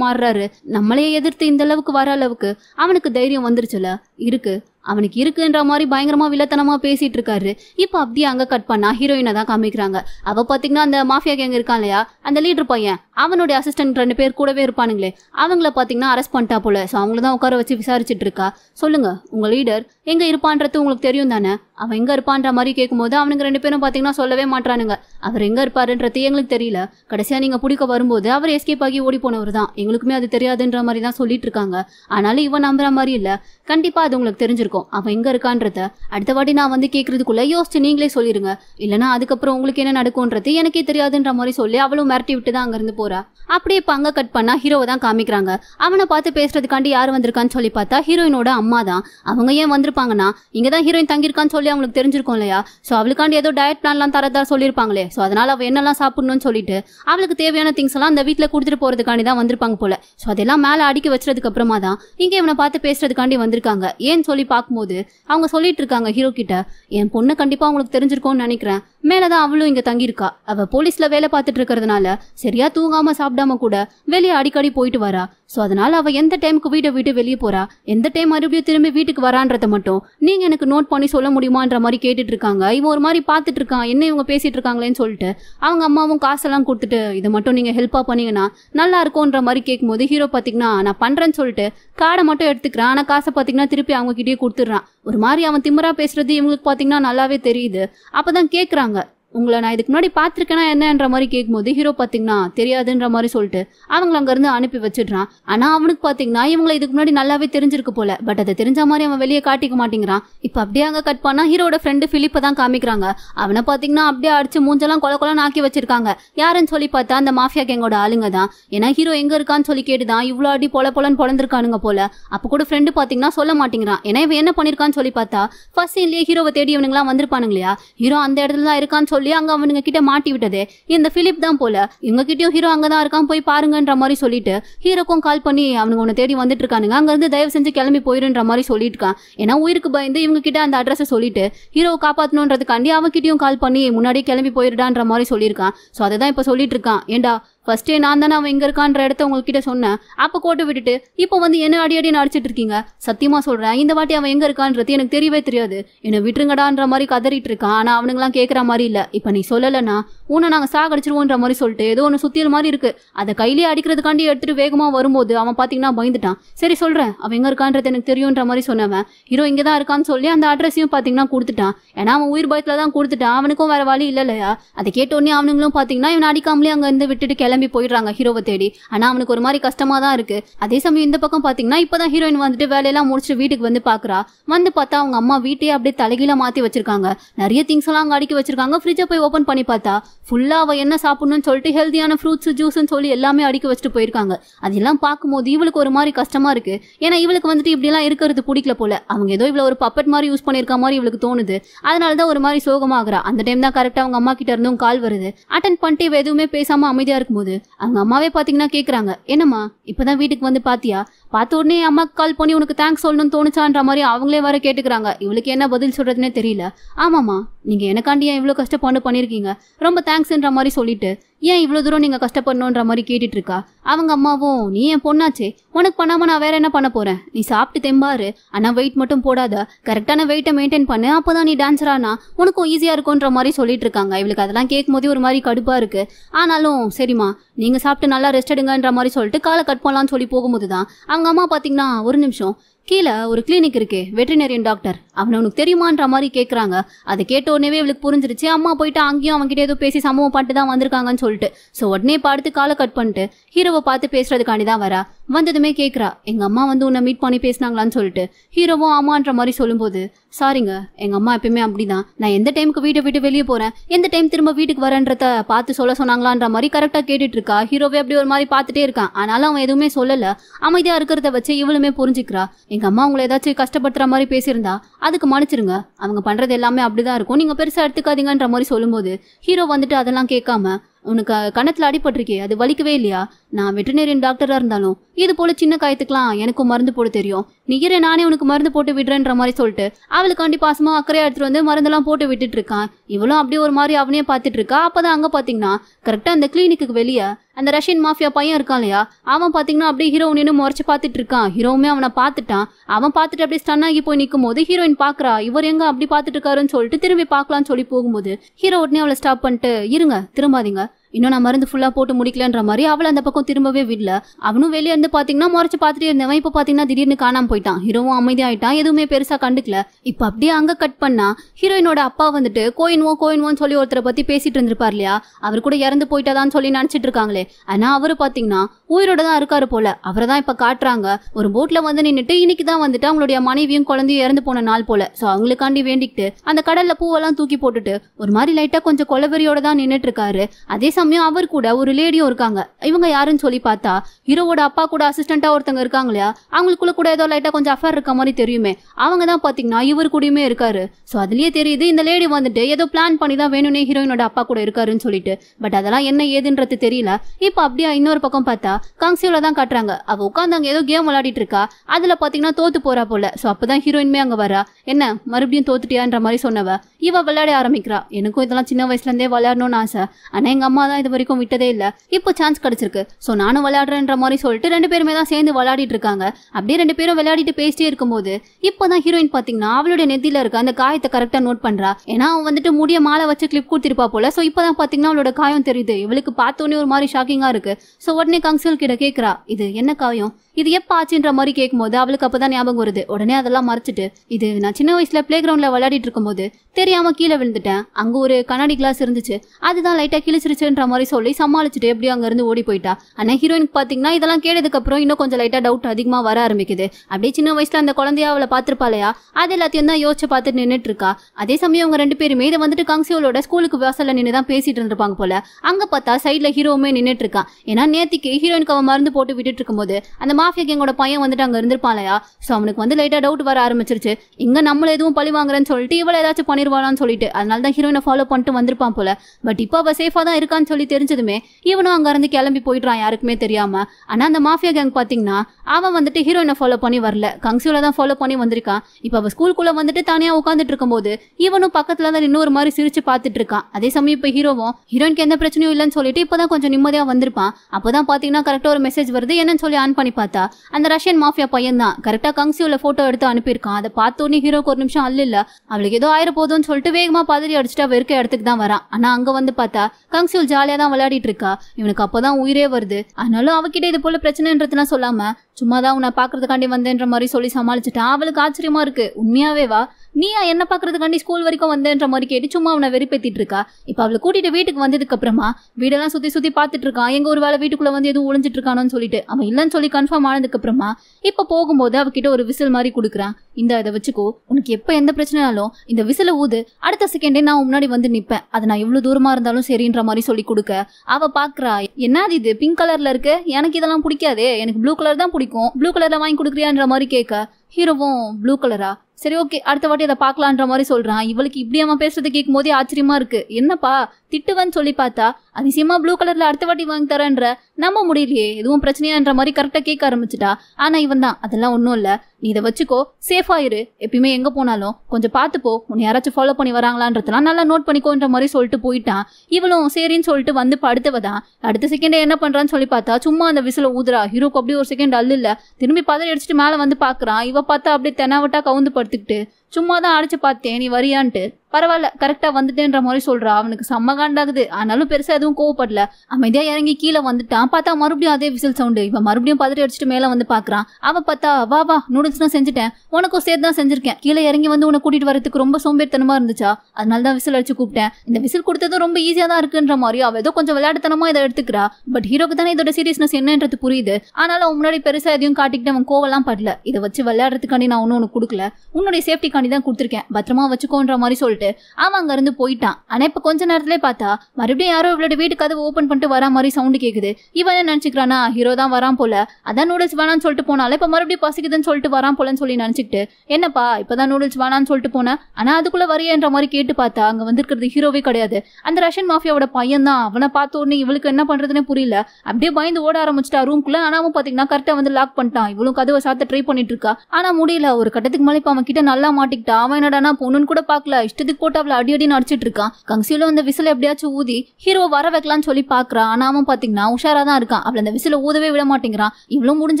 மாறுறாரு நம்மளே எதிர்த்து இந்த அளவுக்கு வர அளவுக்கு அவனுக்கு தைரியம் வந்துருச்சுல இருக்கு அவனுக்கு இருக்குன்ற மாதிரி பயங்கரமா வில்லத்தனமா பேசிட்டு இருக்காரு இப்போ அப்படியே அங்க கட் பண்ணா ஹீரோயினை தான் காமிக்கிறாங்க அவ பாத்தீங்கன்னா அந்த மாஃபியா கேங் இருக்கான் இல்லையா அந்த லீடர் பையன் அவனுடைய அசிஸ்டன்ட் ரெண்டு பேர் கூடவே இருப்பானுங்களே அவங்கள பார்த்தீங்கன்னா அரெஸ்ட் பண்ணிட்டா போல ஸோ அவங்கள தான் உட்கார வச்சு விசாரிச்சுட்டு இருக்கா சொல்லுங்க உங்க லீடர் எங்க இருப்பான்றது உங்களுக்கு தெரியும் தானே அவன் எங்க இருப்பான்ற மாதிரி கேட்கும்போது அவனுங்க ரெண்டு பேரும் பார்த்தீங்கன்னா சொல்லவே மாட்டானுங்க அவர் எங்க இருப்பாருன்றது எங்களுக்கு தெரியல கடைசியா நீங்க பிடிக்க வரும்போது அவர் எஸ்கேப் ஆகி ஓடி போனவர் தான் எங்களுக்குமே அது தெரியாதுன்ற மாதிரி தான் சொல்லிட்டு இருக்காங்க ஆனாலும் இவன் நம்புற மாதிரி இல்ல கண்டிப்பா அது உங்களுக்கு தெரிஞ்சிருக்கும் அவன் எங்க இருக்கான்றத அடுத்த வாட்டி நான் வந்து கேட்கறதுக்குள்ள யோசிச்சு நீங்களே சொல்லிருங்க இல்லைன்னா அதுக்கப்புறம் உங்களுக்கு என்ன நடக்கும்ன்றது எனக்கே தெரியாதுன்ற மாதிரி சொல்லி அவளும் மிரட்டி விட்டு தான் அங்கிருந்து போறா அப்படியே இப்போ அங்கே கட் பண்ணா ஹீரோவை தான் காமிக்கிறாங்க அவனை பார்த்து பேசுறதுக்காண்டி யார் வந்திருக்கான்னு சொல்லி பார்த்தா ஹீரோயினோட அம்மா தான் அவங்க ஏன் வந்திருப்பாங்கன்னா இங்கே தான் ஹீரோயின் தங்கியிருக்கான்னு சொல்லி அவங்களுக்கு தெரிஞ்சிருக்கும் இல்லையா ஸோ அவளுக்காண்டி ஏதோ டயட் பிளான்லாம் தரதா சொல்லியிருப்பாங்களே ஸோ அதனால் அவள் என்னெல்லாம் சாப்பிடணும்னு சொல்லிட்டு அவளுக்கு தேவையான திங்ஸ் எல்லாம் அந்த வீட்டில் கொடுத்துட்டு போகிறதுக்காண்டி தான் வந்திருப்பாங்க போல ஸோ அதெல்லாம் மேலே அடிக்க வச்சதுக்கு அப்புறமா தான் இங்கே இவனை பார்த்து பேசுறதுக்காண்டி வந்திருக்காங்க ஏன்னு சொல்லி பார்க்கும்போது அவங்க சொல்லிட்டு இருக்காங்க ஹீரோ கிட்ட என் பொண்ணு கண்டிப்பாக அவங்களுக்கு தெரிஞ்சிருக்கோன்னு நினைக்கிறேன் மேலதான் அவளும் இங்க தங்கியிருக்கா அவ போலீஸ்ல வேலை பார்த்துட்டு இருக்கிறதுனால சரியா தூங்காம சாப்பிடாம கூட வெளியே அடிக்கடி போயிட்டு வரா ஸோ அதனால அவள் எந்த டைமுக்கு வீட்டை விட்டு வெளியே போறா எந்த டைம் மறுபடியும் திரும்பி வீட்டுக்கு வரான்றத மட்டும் நீங்க எனக்கு நோட் பண்ணி சொல்ல முடியுமான்ற மாதிரி கேட்டுட்டு இருக்காங்க இவன் ஒரு மாதிரி பார்த்துட்டு இருக்கான் என்ன இவங்க பேசிட்டு இருக்காங்களேன்னு சொல்லிட்டு அவங்க அம்மாவும் காசெல்லாம் கொடுத்துட்டு இதை மட்டும் நீங்க ஹெல்ப்பா பண்ணீங்கன்னா நல்லா இருக்கும்ன்ற மாதிரி கேட்கும்போது ஹீரோ பார்த்தீங்கன்னா நான் பண்றேன்னு சொல்லிட்டு காடை மட்டும் எடுத்துக்கிறான் ஆனால் காசை பார்த்தீங்கன்னா திருப்பி அவங்க கிட்டேயே கொடுத்துட்றான் ஒரு மாதிரி அவன் திமரா பேசுறது இவங்களுக்கு பார்த்தீங்கன்னா நல்லாவே தெரியுது அப்பதான் கேட்குறாங்க உங்களை நான் இதுக்கு முன்னாடி பார்த்துருக்கேனா என்னன்ற மாதிரி கேட்கும்போது ஹீரோ பார்த்தீங்கன்னா தெரியாதுன்ற மாதிரி சொல்லிட்டு அவங்கள அங்கேருந்து அனுப்பி வச்சிடுறான் ஆனால் அவனுக்கு பார்த்தீங்கன்னா இவங்களை இதுக்கு முன்னாடி நல்லாவே தெரிஞ்சிருக்கு போல பட் அதை தெரிஞ்ச மாதிரி அவன் வெளியே காட்டிக்க மாட்டேங்கிறான் இப்போ அப்படியே அங்கே கட் பண்ணால் ஹீரோட ஃப்ரெண்டு ஃபிலிப்பை தான் காமிக்கிறாங்க அவனை பார்த்தீங்கன்னா அப்படியே அடிச்சு மூஞ்செல்லாம் கொல கொலன்னு ஆக்கி வச்சிருக்காங்க யாருன்னு சொல்லி பார்த்தா அந்த மாஃபியா கேங்கோட ஆளுங்க தான் ஏன்னா ஹீரோ எங்கே இருக்கான்னு சொல்லி கேட்டுதான் இவ்வளோ அடி பொல பொலன்னு பொழந்திருக்கானுங்க போல அப்போ கூட ஃப்ரெண்டு பார்த்தீங்கன்னா சொல்ல மாட்டேங்கிறான் ஏன்னா இவன் என்ன பண்ணியிருக்கான்னு சொல்லி பார்த்தா ஃபர்ஸ்ட் இல்லையே ஹீரோவை தேடி இவனுங்களாம் வந்திருப்பானுங்க இல்லையா ஹீரோ அந்த இடத்துல தான் இருக்கான்னு சொல்லி சொல்லி அங்க அவனுங்க கிட்ட மாட்டி விட்டது இந்த பிலிப் தான் போல இவங்க கிட்டயும் ஹீரோ அங்கதான் இருக்கான் போய் பாருங்கன்ற மாதிரி சொல்லிட்டு ஹீரோக்கும் கால் பண்ணி அவனுங்க உன்னை தேடி வந்துட்டு இருக்கானுங்க அங்க இருந்து தயவு செஞ்சு கிளம்பி போயிருன்ற மாதிரி சொல்லிட்டு இருக்கான் ஏன்னா உயிருக்கு பயந்து இவங்க கிட்ட அந்த அட்ரஸை சொல்லிட்டு ஹீரோ காப்பாற்றணுன்றதுக்காண்டி கிட்டயும் கால் பண்ணி முன்னாடியே கிளம்பி போயிருடான்ற மாதிரி சொல்லியிருக்கான் ஸோ அதை தான் இப்போ சொல்லிட்டு இருக்கான் ஏண்டா ஃபர்ஸ்டே நான் தானே அவன் எங்கே இருக்கான்ற இடத்த உங்ககிட்ட சொன்னேன் அப்போ கோட்டை விட்டுட்டு இப்போ வந்து என்ன அடி அடி அடிச்சிட்டு இருக்கீங்க சத்தியமாக சொல்கிறேன் இந்த வாட்டி அவன் எங்கே இருக்கான்றது எனக்கு தெரியவே தெரியாது என்னை விட்டுருங்கடான்ற மாதிரி கதறிட்டு இருக்கான் ஆனால் அவனுங்களாம் கேட்குற மாதிரி இல்லை இப்போ நீ சொல்லலைன்னா உன்னை நாங்கள் சாகடிச்சிருவோன்ற மாதிரி சொல்லிட்டு ஏதோ ஒன்று சுற்றியல் மாதிரி இருக்குது அதை கையிலே அடிக்கிறதுக்காண்டி எடுத்துகிட்டு வேகமாக வரும்போது அவன் பார்த்தீங்கன்னா பயந்துட்டான் சரி சொல்கிறேன் அவன் எங்கே இருக்கான்றது எனக்கு தெரியுன்ற மாதிரி சொன்னவன் ஹீரோ இங்கே தான் இருக்கான்னு சொல்லி அந்த அட்ரஸையும் பார்த்தீங்கன்னா கொடுத்துட்டான் ஏன்னா அவன் உயிர் பயத்தில் தான் கொடுத்துட்டான் அவனுக்கும் வேறு வழி இல்லையா அதை கேட்டோடனே அவனுங்களும் பார்த்தீங்கன்னா இவன் அடிக்காமலே அங்கே இருந்து விட்டுட்டு கிளம்பி போயிடுறாங்க ஹீரோவை தேடி ஆனால் அவனுக்கு ஒரு மாதிரி கஷ்டமாக தான் இருக்கு அதே சமயம் இந்த பக்கம் பார்த்தீங்கன்னா இப்போ தான் ஹீரோயின் வந்துட்டு வேலையெல்லாம் முடிச்சுட்டு வீட்டுக்கு வந்து பாக்குறா வந்து பார்த்தா அவங்க அம்மா வீட்டையே அப்படியே தலைகீழ மாற்றி வச்சிருக்காங்க நிறைய திங்ஸ் எல்லாம் அங்கே அடிக்க வச்சிருக்காங்க ஃப்ரிட்ஜை போய் ஓப்பன் பண்ணி பார்த்தா ஃபுல்லாக அவள் என்ன சாப்பிடணும்னு சொல்லிட்டு ஹெல்த்தியான ஃப்ரூட்ஸ் ஜூஸ்ன்னு சொல்லி எல்லாமே அடிக்க வச்சுட்டு போயிருக்காங்க அதெல்லாம் பார்க்கும்போது இவளுக்கு ஒரு மாதிரி கஷ்டமாக இருக்கு ஏன்னா இவளுக்கு வந்துட்டு இப்படிலாம் இருக்கிறது பிடிக்கல போல அவங்க ஏதோ இவ்வளோ ஒரு பப்பட் மாதிரி யூஸ் பண்ணிருக்க மாதிரி இவளுக்கு தோணுது அதனாலதான் தான் ஒரு மாதிரி சோகமாகறா அந்த டைம் தான் கரெக்டாக அவங்க அம்மா கிட்ட இருந்தும் கால் வருது அட்டன் பண்ணிட்டு எதுவுமே பேசாமல் அமைதியாக இருக்கும் போது அவங்க அம்மாவே பாத்தீங்கன்னா கேக்குறாங்க என்னம்மா இப்பதான் வீட்டுக்கு வந்து பாத்தியா பார்த்த உடனே அம்மா கால் பண்ணி உனக்கு தேங்க்ஸ் சொல்லணும்னு தோணுச்சான்ற மாதிரி அவங்களே வர கேட்டுக்கிறாங்க இவளுக்கு என்ன பதில் சொல்கிறதுனே தெரியல ஆமாம்மா நீங்கள் எனக்காண்டி ஏன் இவ்வளோ கஷ்டப்பாடு பண்ணியிருக்கீங்க ரொம்ப தேங்க்ஸ்ன்ற மாதிரி சொல்லிட்டு ஏன் இவ்வளோ தூரம் நீங்கள் கஷ்டப்படணுன்ற மாதிரி கேட்டுட்டு இருக்கா அவங்க அம்மாவும் நீ என் பொண்ணாச்சே உனக்கு பண்ணாமல் நான் வேற என்ன பண்ண போகிறேன் நீ சாப்பிட்டு தெம்பாரு ஆனால் வெயிட் மட்டும் போடாத கரெக்டான வெயிட்டை மெயின்டைன் பண்ணு அப்போ தான் நீ டான்ஸரானா உனக்கும் ஈஸியாக இருக்கும்ன்ற மாதிரி சொல்லிட்டு இருக்காங்க இவளுக்கு அதெல்லாம் கேட்கும் போதே ஒரு மாதிரி கடுப்பாக இருக்குது ஆனாலும் சரிம்மா நீங்கள் சாப்பிட்டு நல்லா ரெஸ்ட் எடுங்கன்ற மாதிரி சொல்லிட்டு காலை கட் பண்ணலான்னு சொல்லி போகும்போது தான் அவங்க அவங்க அம்மா பார்த்தீங்கன்னா ஒரு நிமிஷம் கீழே ஒரு கிளினிக் இருக்கு வெட்டினரியன் டாக்டர் அவனை உனக்கு தெரியுமான்ற மாதிரி கேட்குறாங்க அதை கேட்ட உடனே இவளுக்கு புரிஞ்சிருச்சு அம்மா போயிட்டு அங்கேயும் அவங்ககிட்ட ஏதோ பேசி சமூகம் பாட்டு தான் வந்திருக்காங்கன்னு சொல்லிட்டு ஸோ உடனே பாடுத்து காலை கட் பண்ணிட்டு ஹீரோவை பார்த்து பேசுறதுக்காண்டி தான் வரா வந்ததுமே கேட்குறா எங்கள் அம்மா வந்து உன்னை மீட் பண்ணி பேசினாங்களான்னு சொல்லிட்டு ஹீரோவும் ஆமான்ற மாதிரி சொல்லும்போது சாரிங்க எங்கள் அம்மா எப்பயுமே அப்படி தான் நான் எந்த டைமுக்கு வீட்டை விட்டு வெளியே போகிறேன் எந்த டைம் திரும்ப வீட்டுக்கு வரேன்றத பார்த்து சொல்ல சொன்னாங்களான்ற மாதிரி கரெக்டாக கேட்டுட்டு இருக்கா ஹீரோவே அப்படி ஒரு மாதிரி பார்த்துட்டே இருக்கான் ஆனாலும் அவன் எதுவுமே சொல்லலை அமைதியாக இருக்கிறத வச்சு இவளுமே புரிஞ்சுக்கிறா எங்கள் அம்மா உங்களை ஏதாச்சும் கஷ்டப்படுத்துற மாதிரி பேசியிருந்தா அதுக்கு மன்னிச்சிருங்க அவங்க பண்ணுறது எல்லாமே அப்படிதான் இருக்கும் நீங்கள் பெருசாக எடுத்துக்காதீங்கன்ற மாதிரி சொல்லும்போது ஹீரோ வந்துட்டு அதெல்லாம் கேட்காம உனக்கு கணத்தில் அடிபட்டிருக்கே அது வலிக்கவே இல்லையா நான் வெட்டினேரியன் டாக்டராக இருந்தாலும் இது போல சின்ன காயத்துக்கெல்லாம் எனக்கும் மருந்து போட தெரியும் நிகிர நானே உனக்கு மருந்து போட்டு விடுறேன்ற மாதிரி சொல்லிட்டு அவளுக்காண்டி பாசமா அக்கறையா எடுத்துட்டு வந்து மருந்தெல்லாம் போட்டு விட்டுட்டு இருக்கான் இவளும் அப்படியே ஒரு மாதிரி அவனையே பார்த்துட்டு இருக்கா அப்பதான் அங்க பாத்தீங்கன்னா கரெக்டா அந்த கிளினிக்கு வெளியே அந்த ரஷ்யன் மாஃபியா பையன் இருக்கான் இல்லையா அவன் பார்த்தீங்கன்னா அப்படியே ஹீரோயினும் நின்று முறைச்சு பாத்துட்டு இருக்கான் ஹீரோவுமே அவனை பார்த்துட்டான் அவன் பார்த்துட்டு அப்படியே ஸ்டன் ஆகி போய் நிற்கும் போது ஹீரோயின் பாக்குறா இவர் எங்க அப்படி பாத்துட்டு இருக்காருன்னு சொல்லிட்டு திரும்பி பாக்கலாம்னு சொல்லி போகும்போது ஹீரோ உடனே அவளை ஸ்டாப் பண்ணிட்டு இருங்க திரும்பாதீங்க இன்னும் நான் மருந்து ஃபுல்லாக போட்டு முடிக்கலன்ற மாதிரி அவளை அந்த பக்கம் திரும்பவே விடல அவனும் வெளியே இருந்து பார்த்தீங்கன்னா முறைச்சு பார்த்துட்டே இருந்தவன் இப்போ பார்த்தீங்கன்னா திடீர்னு காணாம போயிட்டான் ஹீரோவும் அமைதியாயிட்டான் எதுவுமே பெருசாக கண்டுக்கல இப்போ அப்படியே அங்கே கட் பண்ணா ஹீரோயினோட அப்பா வந்துட்டு கோயின்வோ கோயின்வோன்னு சொல்லி ஒருத்தரை பற்றி பேசிட்டு இருந்திருப்பார் இல்லையா அவர் கூட இறந்து போயிட்டாதான்னு சொல்லி நினச்சிட்டு இருக்காங்களே ஆனால் அவர் பார்த்தீங்கன்னா உயிரோட தான் இருக்காரு போல அவரை தான் இப்போ காட்டுறாங்க ஒரு போட்டில் வந்து நின்றுட்டு இன்னைக்கு தான் வந்துட்டு அவங்களுடைய மனைவியும் குழந்தையும் இறந்து போன நாள் போல ஸோ அவங்களுக்காண்டி வேண்டிக்கிட்டு அந்த கடலில் பூவெல்லாம் தூக்கி போட்டுட்டு ஒரு மாதிரி லைட்டாக கொஞ்சம் கொலவெறியோட தான் நின்றுட்டு இருக்காரு அதே சமயம் சமயம் அவர் கூட ஒரு லேடியும் இருக்காங்க இவங்க யாருன்னு சொல்லி பார்த்தா ஹீரோவோட அப்பா கூட அசிஸ்டண்டா ஒருத்தங்க இருக்காங்க இல்லையா அவங்களுக்குள்ள கூட ஏதோ லைட்டா கொஞ்சம் அஃபேர் இருக்க மாதிரி தெரியுமே அவங்க தான் பாத்தீங்கன்னா இவர் கூடயுமே இருக்காரு ஸோ அதுலயே தெரியுது இந்த லேடி வந்துட்டு ஏதோ பிளான் பண்ணி தான் வேணும்னே ஹீரோயினோட அப்பா கூட இருக்காருன்னு சொல்லிட்டு பட் அதெல்லாம் என்ன ஏதுன்றது தெரியல இப்போ அப்படியே இன்னொரு பக்கம் பார்த்தா கங்சியோல தான் கட்டுறாங்க அவ உட்காந்து அங்க ஏதோ கேம் விளையாடிட்டு இருக்கா அதுல பாத்தீங்கன்னா தோத்து போறா போல ஸோ அப்பதான் ஹீரோயின் அங்க வரா என்ன மறுபடியும் தோத்துட்டியான்ற மாதிரி சொன்னவ இவ விளையாட ஆரம்பிக்கிறா எனக்கும் இதெல்லாம் சின்ன வயசுல இருந்தே விளையாடணும்னு ஆசை ஆனா எங்க அம்மா தான் இது வரைக்கும் விட்டதே இல்ல இப்போ சான்ஸ் கிடைச்சிருக்கு ஸோ நானும் விளையாடுறேன்ற மாதிரி சொல்லிட்டு ரெண்டு பேருமே தான் சேர்ந்து விளையாடிட்டு இருக்காங்க அப்படியே ரெண்டு பேரும் விளையாடிட்டு பேசிட்டே இருக்கும்போது இப்போதான் ஹீரோயின் பாத்தீங்கன்னா அவளுடைய நெத்தியில இருக்க அந்த காயத்தை கரெக்டா நோட் பண்றா ஏன்னா அவன் வந்துட்டு முடிய மாலை வச்சு கிளிப் கொடுத்திருப்பா போல ஸோ தான் பாத்தீங்கன்னா அவளோட காயம் தெரியுது இவளுக்கு பார்த்தோன்னே ஒரு மாதிரி ஷாக்கிங்கா இருக்கு ஸோ உடனே கங்சல் கிட்ட கேட்கறா இது என்ன காயம் இது எப்போ ஆச்சுன்ற மாதிரி கேட்கும்போது அவளுக்கு அப்பதான் ஞாபகம் வருது உடனே அதெல்லாம் மறைச்சிட்டு இது நான் சின்ன வயசுல பிளே கிரவுண்ட்ல விளையாடிட்டு இருக்கும்போது தெரியாம கீழே விழுந்துட்டேன் அங்க ஒரு கண்ணாடி கிளாஸ் இருந்துச்சு அதுதான் லைட்டா கிழிச்சிருச்சுன்ற பார்க்குற மாதிரி சொல்லி சமாளிச்சுட்டு எப்படி இருந்து ஓடி போயிட்டா ஆனால் ஹீரோயின் பார்த்தீங்கன்னா இதெல்லாம் கேட்டதுக்கப்புறம் இன்னும் கொஞ்சம் லைட்டாக டவுட் அதிகமாக வர ஆரம்பிக்குது அப்படியே சின்ன வயசில் அந்த குழந்தைய அவளை பார்த்துருப்பாளையா அது எல்லாத்தையும் தான் யோசிச்சு பார்த்துட்டு நின்றுட்டு இருக்கா அதே சமயம் அவங்க ரெண்டு பேருமே இதை வந்துட்டு கங்சியோலோட ஸ்கூலுக்கு வாசல்ல நின்று தான் பேசிட்டு இருந்திருப்பாங்க போல அங்கே பார்த்தா சைடில் ஹீரோவுமே நின்றுட்டு இருக்கான் ஏன்னா நேத்திக்கு ஹீரோயினுக்கு அவன் மருந்து போட்டு விட்டுட்டு இருக்கும்போது அந்த மாஃபியா கேங்கோட பையன் வந்துட்டு அங்கே இருந்திருப்பாளையா ஸோ அவனுக்கு வந்து லைட்டாக டவுட் வர ஆரம்பிச்சிருச்சு இங்கே நம்மள எதுவும் பழி வாங்குறேன்னு சொல்லிட்டு இவ்வளவு ஏதாச்சும் பண்ணிருவானு சொல்லிட்டு அதனால தான் ஹீரோயினை ஃபாலோ பண்ணிட்டு வந்திருப்பான் போல பட் இப்போ அவ சேஃபாக தான் இருக்கான்னு சொல்லி தெரிஞ்சதுமே இவனும் இருந்து கிளம்பி போயிடுறான் யாருக்குமே தெரியாம ஆனா அந்த மாஃபியா கேங் பாத்தீங்கன்னா அவன் வந்துட்டு ஹீரோயினை ஃபாலோ பண்ணி வரல கங்சியோல தான் ஃபாலோ பண்ணி வந்திருக்கான் இப்போ அவ ஸ்கூலுக்குள்ளே வந்துட்டு தனியா உட்காந்துட்டு இருக்கும்போது இவனும் பக்கத்துல தான் இன்னொரு மாதிரி சிரிச்சு பாத்துட்டு இருக்கான் அதே சமயம் இப்போ ஹீரோவும் ஹீரோயினுக்கு எந்த பிரச்சனையும் இல்லைன்னு சொல்லிட்டு இப்பதான் கொஞ்சம் நிம்மதியா வந்திருப்பான் அப்பதான் பாத்தீங்கன்னா கரெக்டா ஒரு மெசேஜ் வருது என்னன்னு சொல்லி ஆன் பண்ணி பார்த்தா அந்த ரஷ்யன் மாஃபியா பையன் தான் கரெக்டா கங்சியோல ஃபோட்டோ எடுத்து அனுப்பியிருக்கான் அதை பார்த்தோன்னே ஹீரோக்கு ஒரு நிமிஷம் அல்ல இல்ல அவளுக்கு ஏதோ ஆயிர போதும்னு சொல்லிட்டு வேகமா பதறி அடிச்சுட்டு அவ இருக்க இடத்துக்கு தான் வரான் ஆனா அங்க வந்து பார்த்தா கங்சியோல் ஜாலியா தான் விளையாடிட்டு இருக்கா இவனுக்கு அப்பதான் உயிரே வருது ஆனாலும் அவகிட்ட இது போல பிரச்சனைன்றதுலாம் சொல்லாம சும்மாதான் உன்னை பாக்குறதுக்காண்டி வந்தேன்ற மாதிரி சொல்லி சமாளிச்சுட்டா அவளுக்கு ஆச்சரியமா இருக்கு உண்மையாவே வா நீ என்ன பாக்குறதுக்காண்டி ஸ்கூல் வரைக்கும் வந்தேன்ற மாதிரி கேட்டு சும்மா அவனை வெறுப்பேத்திட்டு இருக்கா இப்ப அவளை கூட்டிட்டு வீட்டுக்கு வந்ததுக்கு அப்புறமா வீடெல்லாம் சுத்தி சுத்தி பாத்துட்டு இருக்கான் எங்க ஒரு வேலை வீட்டுக்குள்ள வந்து எதுவும் ஒளிஞ்சிட்டு இருக்கானோன்னு சொல்லிட்டு அவன் இல்லைன்னு சொல்லி கன்ஃபார்ம் ஆனதுக்கு அப்புறமா இப்ப போகும்போது அவகிட்ட ஒரு விசில் மாதிரி கொடுக்குறான் இந்த இதை வச்சுக்கோ உனக்கு எப்ப எந்த பிரச்சனைனாலும் இந்த விசில ஊது அடுத்த செகண்டே நான் முன்னாடி வந்து நிப்பேன் அது நான் எவ்வளவு தூரமா இருந்தாலும் சரின்ற மாதிரி சொல்லி கொடுக்க அவ பாக்குறா என்னது இது பிங்க் கலர்ல இருக்கு எனக்கு இதெல்லாம் பிடிக்காதே எனக்கு ப்ளூ கலர் தான் பிடிக்கும் ப்ளூ கலர்ல வாங்கி கொடுக்குறியான்ற மாதிரி கேட்க ஹீரோவும் ப்ளூ கலரா சரி ஓகே அடுத்த வாட்டி அதை பார்க்கலான்ற மாதிரி சொல்கிறான் இவளுக்கு இப்படி அவன் பேசுறது கேட்கும் போதே ஆச்சரியமா இருக்கு என்னப்பா திட்டுவன்னு சொல்லி பார்த்தா அதிசயமா ப்ளூ கலர்ல அடுத்த வாட்டி வாங்கி தரேன்ற நம்ப முடியலையே எதுவும் பிரச்சனையான்ற மாதிரி கரெக்டாக கேட்க ஆரம்பிச்சிட்டா ஆனால் இவன் தான் அதெல்லாம் ஒன்றும் இல்லை நீ இதை வச்சுக்கோ சேஃபாயிரு எப்பயுமே எங்க போனாலும் கொஞ்சம் பார்த்துப்போ உன்னை யாராச்சும் ஃபாலோ பண்ணி வராங்களான்றதுலாம் நல்லா நோட் பண்ணிக்கோன்ற மாதிரி சொல்லிட்டு போயிட்டான் இவளும் சரின்னு சொல்லிட்டு வந்து படுத்தவ தான் அடுத்த செகண்டை என்ன பண்றான்னு சொல்லி பார்த்தா சும்மா அந்த விசில ஊதுறா ஹீரோக்கு அப்படியே ஒரு செகண்ட் அல்ல திரும்பி பதறி அடிச்சுட்டு மேலே வந்து பாக்குறான் இவ பார்த்தா அப்படியே தெனாவட்டா கவுந்து படுத்துக்கிட்டு சும்மா தான் அடிச்சு பார்த்தேன் நீ வரியான்ட்டு பரவாயில்ல கரெக்டா வந்துட்டேன்ற மாதிரி சொல்றா அவனுக்கு செம்ம காண்டாகுது ஆனாலும் பெருசா எதுவும் கோவப்படல அமைதியா இறங்கி கீழே வந்துட்டான் பார்த்தா மறுபடியும் அதே விசில் சவுண்டு இவன் மறுபடியும் பதறி அடிச்சுட்டு மேல வந்து பாக்குறான் அவன் பார்த்தா வா வா நூடுல்ஸ் தான் செஞ்சுட்டேன் உனக்கும் சேர்த்து தான் செஞ்சிருக்கேன் கீழே இறங்கி வந்து உன்னை கூட்டிட்டு வரதுக்கு ரொம்ப சோம்பேறித்தனமா இருந்துச்சா அதனால தான் விசில் அடிச்சு கூப்பிட்டேன் இந்த விசில் கொடுத்ததும் ரொம்ப ஈஸியா தான் இருக்குன்ற மாதிரியோ அவ ஏதோ கொஞ்சம் விளையாட்டுத்தனமா இதை எடுத்துக்கிறா பட் ஹீரோக்கு தானே இதோட சீரியஸ்னஸ் என்னன்றது புரியுது ஆனாலும் முன்னாடி பெருசா எதையும் காட்டிக்கிட்டு அவன் கோவெல்லாம் படல இதை வச்சு விளையாடுறதுக்காண்டி நான் ஒன்னும் உனக்கு கொடுக்கல உன்னுடைய சேஃப்டிக்காண்டி பண்ணி தான் கொடுத்துருக்கேன் பத்திரமா வச்சுக்கோன்ற மாதிரி சொல்லிட்டு அவன் இருந்து போயிட்டான் ஆனால் இப்போ கொஞ்ச நேரத்துல பார்த்தா மறுபடியும் யாரோ இவளோட வீட்டு கதவு ஓப்பன் பண்ணிட்டு வரா மாதிரி சவுண்டு கேட்குது இவன் என்ன ஹீரோ தான் வரான் போல அதான் நூடுல்ஸ் வேணாம்னு சொல்லிட்டு போனால இப்போ மறுபடியும் பசிக்குதுன்னு சொல்லிட்டு வரான் போலன்னு சொல்லி நினச்சிக்கிட்டு என்னப்பா இப்போதான் நூடுல்ஸ் வேணான்னு சொல்லிட்டு போனேன் ஆனால் அதுக்குள்ளே வரையன்ற மாதிரி கேட்டு பார்த்தா அங்கே வந்திருக்கிறது ஹீரோவே கிடையாது அந்த ரஷ்யன் மாஃபியாவோட பையன் தான் அவனை பார்த்த உடனே இவளுக்கு என்ன பண்றதுன்னு புரியல அப்படியே பயந்து ஓட ஆரம்பிச்சிட்டா ரூம்குள்ளே ஆனாவும் பார்த்தீங்கன்னா கரெக்டாக வந்து லாக் பண்ணிட்டான் இவளும் கதவை சாத்த ட்ரை பண்ணிட்டு இருக்கா ஆனால் முடியல ஒரு கட்டத்துக்கு மேலே இப்ப அவன் கிட்ட நல்லா மாட்டேன் மாட்டிக்கிட்டா அவன் என்னடா பொண்ணுன்னு கூட பார்க்கல இஷ்டத்துக்கு போட்டு அவளை அடி அடி அடிச்சிட்டு இருக்கான் கங்சியில வந்து விசில எப்படியாச்சும் ஊதி ஹீரோ வர வைக்கலாம்னு சொல்லி பாக்குறான் ஆனா அவன் பாத்தீங்கன்னா உஷாரா தான் இருக்கான் அவளை அந்த விசில ஊதவே விட மாட்டேங்கிறான் இவ்வளவு முடிஞ்ச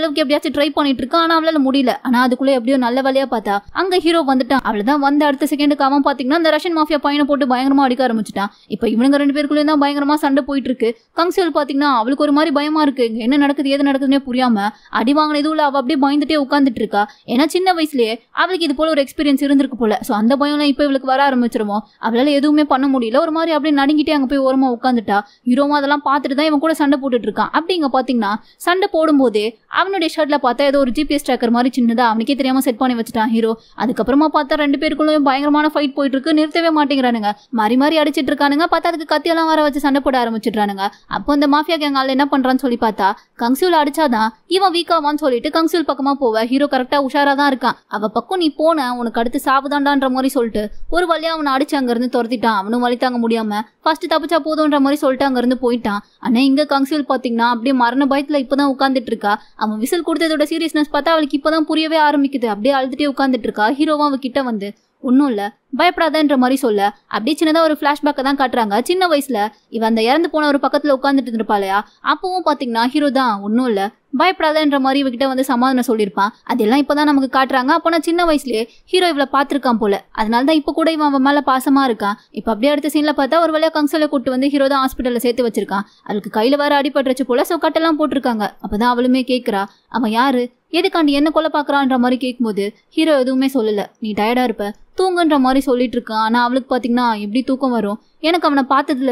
அளவுக்கு எப்படியாச்சும் ட்ரை பண்ணிட்டு இருக்கான் ஆனா அவளால முடியல ஆனா அதுக்குள்ள எப்படியோ நல்ல வேலையா பார்த்தா அங்க ஹீரோ வந்துட்டான் அவளதான் வந்த அடுத்த செகண்டுக்கு அவன் பாத்தீங்கன்னா அந்த ரஷ்யன் மாஃபியா பையனை போட்டு பயங்கரமா அடிக்க ஆரம்பிச்சிட்டான் இப்ப இவனுங்க ரெண்டு பேருக்குள்ளே தான் பயங்கரமா சண்டை போயிட்டு இருக்கு கங்சியல் பாத்தீங்கன்னா அவளுக்கு ஒரு மாதிரி பயமா இருக்கு என்ன நடக்குது ஏது நடக்குதுன்னே புரியாம அடி வாங்கின இதுவும் அவ அப்படியே பயந்துட்டே உட்காந்துட்டு இருக்கா ஏன்னா சின்ன வயசுலயே அவளுக்கு இது போல ஒரு எக்ஸ்பீரியன்ஸ் எக்ஸ்பீரியன்ஸ் இருந்திருக்கு போல ஸோ அந்த பயம்லாம் இப்போ இவளுக்கு வர ஆரம்பிச்சிருவோம் அவளால் எதுவுமே பண்ண முடியல ஒரு மாதிரி அப்படியே நடுங்கிட்டே அங்கே போய் ஓரமாக உட்காந்துட்டா ஹீரோமா அதெல்லாம் பார்த்துட்டு தான் இவன் கூட சண்டை போட்டுட்டு இருக்கான் அப்படிங்க பார்த்தீங்கன்னா சண்டை போடும்போது அவனுடைய ஷர்ட்டில் பார்த்தா ஏதோ ஒரு ஜிபிஎஸ் ட்ராக்கர் மாதிரி சின்னதாக அவனுக்கே தெரியாமல் செட் பண்ணி வச்சுட்டான் ஹீரோ அதுக்கப்புறமா பார்த்தா ரெண்டு பேருக்குள்ளே பயங்கரமான ஃபைட் போயிட்டு இருக்கு நிறுத்தவே மாட்டேங்கிறானுங்க மாறி மாறி அடிச்சிட்டு இருக்கானுங்க பார்த்தா அதுக்கு கத்தியெல்லாம் வர வச்சு சண்டை போட ஆரம்பிச்சிடுறானுங்க அப்போ அந்த மாஃபியா கேங்கால என்ன பண்ணுறான்னு சொல்லி பார்த்தா கங்சூல் அடிச்சாதான் இவன் வீக்காவான்னு சொல்லிட்டு கங்சூல் பக்கமாக போவ ஹீரோ கரெக்டாக உஷாராக தான் இருக்கான் அவள் பக்கம் நீ போன உனக்கு அடுத்து சாவுதாண்டான்ற மாதிரி சொல்லிட்டு ஒரு வழியா அவனை அடிச்சு அங்கிருந்து துரத்திட்டான் அவனும் வழி தாங்க முடியாம ஃபர்ஸ்ட் தப்பிச்சா போதும்ன்ற மாதிரி சொல்லிட்டு அங்கிருந்து போயிட்டான் ஆனா இங்க கங்சியல் பாத்தீங்கன்னா அப்படியே மரண பயத்துல இப்பதான் உட்காந்துட்டு இருக்கா அவன் விசில் கொடுத்ததோட சீரியஸ்னஸ் பார்த்தா அவளுக்கு இப்பதான் புரியவே ஆரம்பிக்குது அப்படியே அழுதுட்டே உட்காந்துட்டு இருக்கா ஹீரோவா கிட்ட வந்து ஒன்றும் இல்லை பயப்படாதன்ற மாதிரி சொல்ல அப்படியே சின்னதாக ஒரு ஃப்ளாஷ்பேக்கை தான் காட்டுறாங்க சின்ன வயசில் இவன் அந்த இறந்து போன ஒரு பக்கத்தில் உட்காந்துட்டு இருப்பாளையா அப்பவும் பார்த்தீங்கன்னா ஹீரோ தான் ஒன்றும் இல்லை பயப்படாதன்ற மாதிரி இவகிட்ட வந்து சமாதானம் சொல்லியிருப்பான் அதெல்லாம் இப்போ தான் நமக்கு காட்டுறாங்க அப்போ நான் சின்ன வயசுலயே ஹீரோ இவளை பார்த்துருக்கான் போல அதனால தான் இப்போ கூட இவன் அவன் மேலே பாசமாக இருக்கான் இப்போ அப்படியே அடுத்த சீனில் பார்த்தா ஒரு வழியாக கங்சலை கூட்டு வந்து ஹீரோ தான் ஹாஸ்பிட்டலில் சேர்த்து வச்சிருக்கான் அவளுக்கு கையில் வேற அடிபட்டுருச்சு போல ஸோ கட்டெல்லாம் போட்டிருக்காங்க அப்போ தான் அவளுமே கேட்குறா அவன் யாரு எதுக்காண்டி என்ன கொலை பார்க்குறான்ற மாதிரி கேட்கும்போது ஹீரோ எதுவுமே சொல்லலை நீ டயர்டாக இருப்ப தூங்குன்ற மாதிரி சொல்லிட்டு இருக்கான் ஆனால் அவளுக்கு பார்த்தீங்கன்னா எப்படி தூக்கம் வரும் எனக்கு அவனை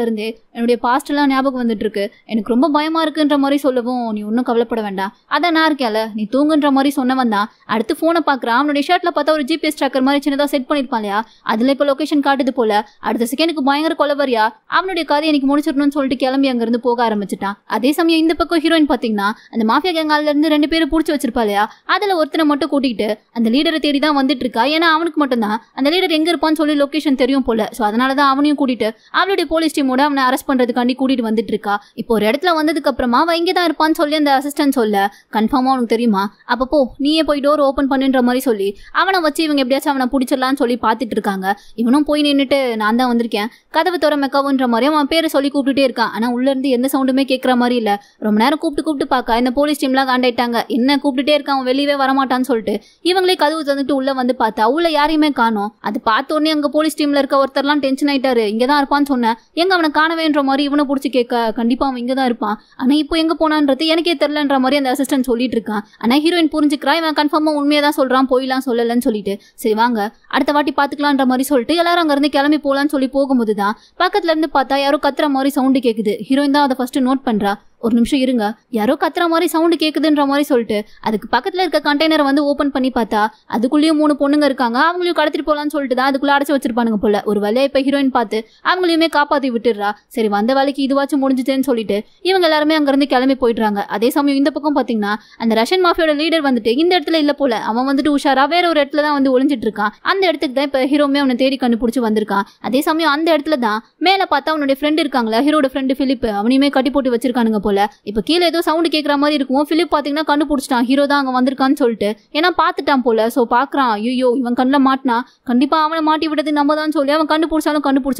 இருந்தே என்னுடைய பாஸ்டெல்லாம் ஞாபகம் வந்துட்டு இருக்கு எனக்கு ரொம்ப பயமாக இருக்குன்ற மாதிரி சொல்லவும் நீ ஒன்றும் கவலைப்பட வேண்டாம் அதான் நான் இருக்கேல நீ தூங்குன்ற மாதிரி சொன்னவன் தான் அடுத்து ஃபோனை பார்க்குறான் அவனுடைய ஷர்ட்டில் பார்த்தா ஒரு ஜிபிஎஸ் ட்ராக்கர் மாதிரி சின்னதாக செட் பண்ணிருப்பான் இல்லையா அதில் இப்போ லொக்கேஷன் காட்டுது போல அடுத்த செகண்டுக்கு பயங்கர கொலவரியா அவனுடைய கதை எனக்கு முடிச்சிடணும்னு சொல்லிட்டு கிளம்பி அங்கேருந்து போக ஆரம்பிச்சிட்டான் அதே சமயம் இந்த பக்கம் ஹீரோயின் பார்த்தீங்கன்னா அந்த மாஃபியா இருந்து ரெண்டு பேரும் பிடிச்சி வச்சிருப்பா இல்லையா அதில் ஒருத்தனை மட்டும் கூட்டிகிட்டு அந்த லீடரை தேடி தான் வந்துட்டு இருக்கா ஏன்னா அவனுக்கு மட்டும்தான் அந்த லீடர் எங்கே இருப்பான்னு சொல்லி லொக்கேஷன் தெரியும் போல ஸோ அதனால தான் அவனையும் கூட்டிகிட்டு அவளுடைய போலீஸ் டீமோட அவனை அரெஸ்ட் பண்ணுறதுக்காண்டி கூட்டிகிட்டு வந்துட்டு இருக்கா இப்போ ஒரு இடத்துல வந்ததுக்கு அப்புறமா அவன் இங்கே தான் இருப்பான்னு சொல்லி அந்த அசிஸ்டன்ட் சொல்ல கன்ஃபார்மாக உனக்கு தெரியுமா அப்பப்போ நீயே போய் டோர் ஓப்பன் பண்ணுன்ற மாதிரி சொல்லி அவனை வச்சு இவங்க எப்படியாச்சும் அவனை பிடிச்சிடலான்னு சொல்லி பார்த்துட்டு இருக்காங்க இவனும் போய் நின்றுட்டு நான் தான் வந்திருக்கேன் கதவை தோற மெக்கவுன்ற மாதிரி அவன் பேரை சொல்லி கூப்பிட்டுட்டே இருக்கான் ஆனால் உள்ளேருந்து எந்த சவுண்டுமே கேட்குற மாதிரி இல்லை ரொம்ப நேரம் கூப்பிட்டு கூப்பிட்டு பார்க்க இந்த போலீஸ் டீம்லாம் காண்டாயிட்டாங்க என்ன கூப்பிட்டுட்டே இருக்கான் அவன் வெளியவே வரமாட்டான்னு சொல்லிட்டு இவங்களே கதவு தந்துட்டு உள்ளே வந்து பார்த்தா உள்ள யாரையுமே காணும் அது பார்த்தோன்னே அங்கே போலீஸ் டீமில் இருக்க ஒருத்தர்லாம் டென்ஷன் ஆயிட்டாரு இங்கே தான் இருப்பான் இருப்பான்னு சொன்னேன் எங்க அவனை காணவேன்ற மாதிரி இவனை பிடிச்சி கேட்க கண்டிப்பா அவன் இங்கதான் இருப்பான் ஆனா இப்போ எங்க போனான்றது எனக்கே தெரியலன்ற மாதிரி அந்த அசிஸ்டன்ட் சொல்லிட்டு இருக்கான் ஆனா ஹீரோயின் புரிஞ்சுக்கிறா இவன் கன்ஃபார்மா உண்மையை தான் சொல்றான் போயிலாம் சொல்லலன்னு சொல்லிட்டு சரி வாங்க அடுத்த வாட்டி பாத்துக்கலான்ற மாதிரி சொல்லிட்டு எல்லாரும் அங்கிருந்து கிளம்பி போலான்னு சொல்லி போகும்போதுதான் பக்கத்துல இருந்து பார்த்தா யாரும் கத்துற மாதிரி சவுண்டு கேக்குது ஹீரோயின் தான் அதை ஃபர்ஸ்ட் நோட் பண்றா ஒரு நிமிஷம் இருங்க யாரோ கத்துற மாதிரி சவுண்டு கேட்குதுன்ற மாதிரி சொல்லிட்டு அதுக்கு பக்கத்தில் இருக்க கண்டெய்னரை வந்து ஓப்பன் பண்ணி பார்த்தா அதுக்குள்ளேயும் மூணு பொண்ணுங்க இருக்காங்க அவங்களையும் கடத்திட்டு போகலான்னு சொல்லிட்டு தான் அதுக்குள்ளே அடைச்சி வச்சிருப்பானுங்க போல ஒரு வேலையை இப்போ ஹீரோயின் பார்த்து அவங்களையுமே காப்பாற்றி விட்டுடுறா சரி வந்த வேலைக்கு இதுவாச்சும் முடிஞ்சுதுன்னு சொல்லிட்டு இவங்க எல்லாருமே அங்கேருந்து கிளம்பி போயிடுறாங்க அதே சமயம் இந்த பக்கம் பார்த்தீங்கன்னா அந்த ரஷ்யன் மாஃபியோட லீடர் வந்துட்டு இந்த இடத்துல இல்லை போல அவன் வந்துட்டு உஷாரா வேற ஒரு இடத்துல தான் வந்து ஒளிஞ்சிட்டு இருக்கான் அந்த இடத்துக்கு தான் இப்போ ஹீரோமே அவனை தேடி கண்டுபிடிச்சி வந்திருக்கான் அதே சமயம் அந்த இடத்துல தான் மேலே பார்த்தா அவனுடைய ஃப்ரெண்ட் இருக்காங்களா ஹீரோட ஃப்ரெண்டு ஃபிலிப் அவனையுமே கட்டி போட்டு வச்சிருக்கானுங்க போல போல இப்போ கீழே ஏதோ சவுண்டு கேட்குற மாதிரி இருக்கும் ஃபிலிப் பார்த்தீங்கன்னா கண்ணு பிடிச்சிட்டான் ஹீரோ தான் அங்கே வந்திருக்கான்னு சொல்லிட்டு ஏன்னா பார்த்துட்டான் போல ஸோ பார்க்குறான் ஐயோ இவன் கண்ணில் மாட்டினா கண்டிப்பாக அவனை மாட்டி விடுறது நம்ம தான் சொல்லி அவன் கண்டு பிடிச்சாலும் கண்டு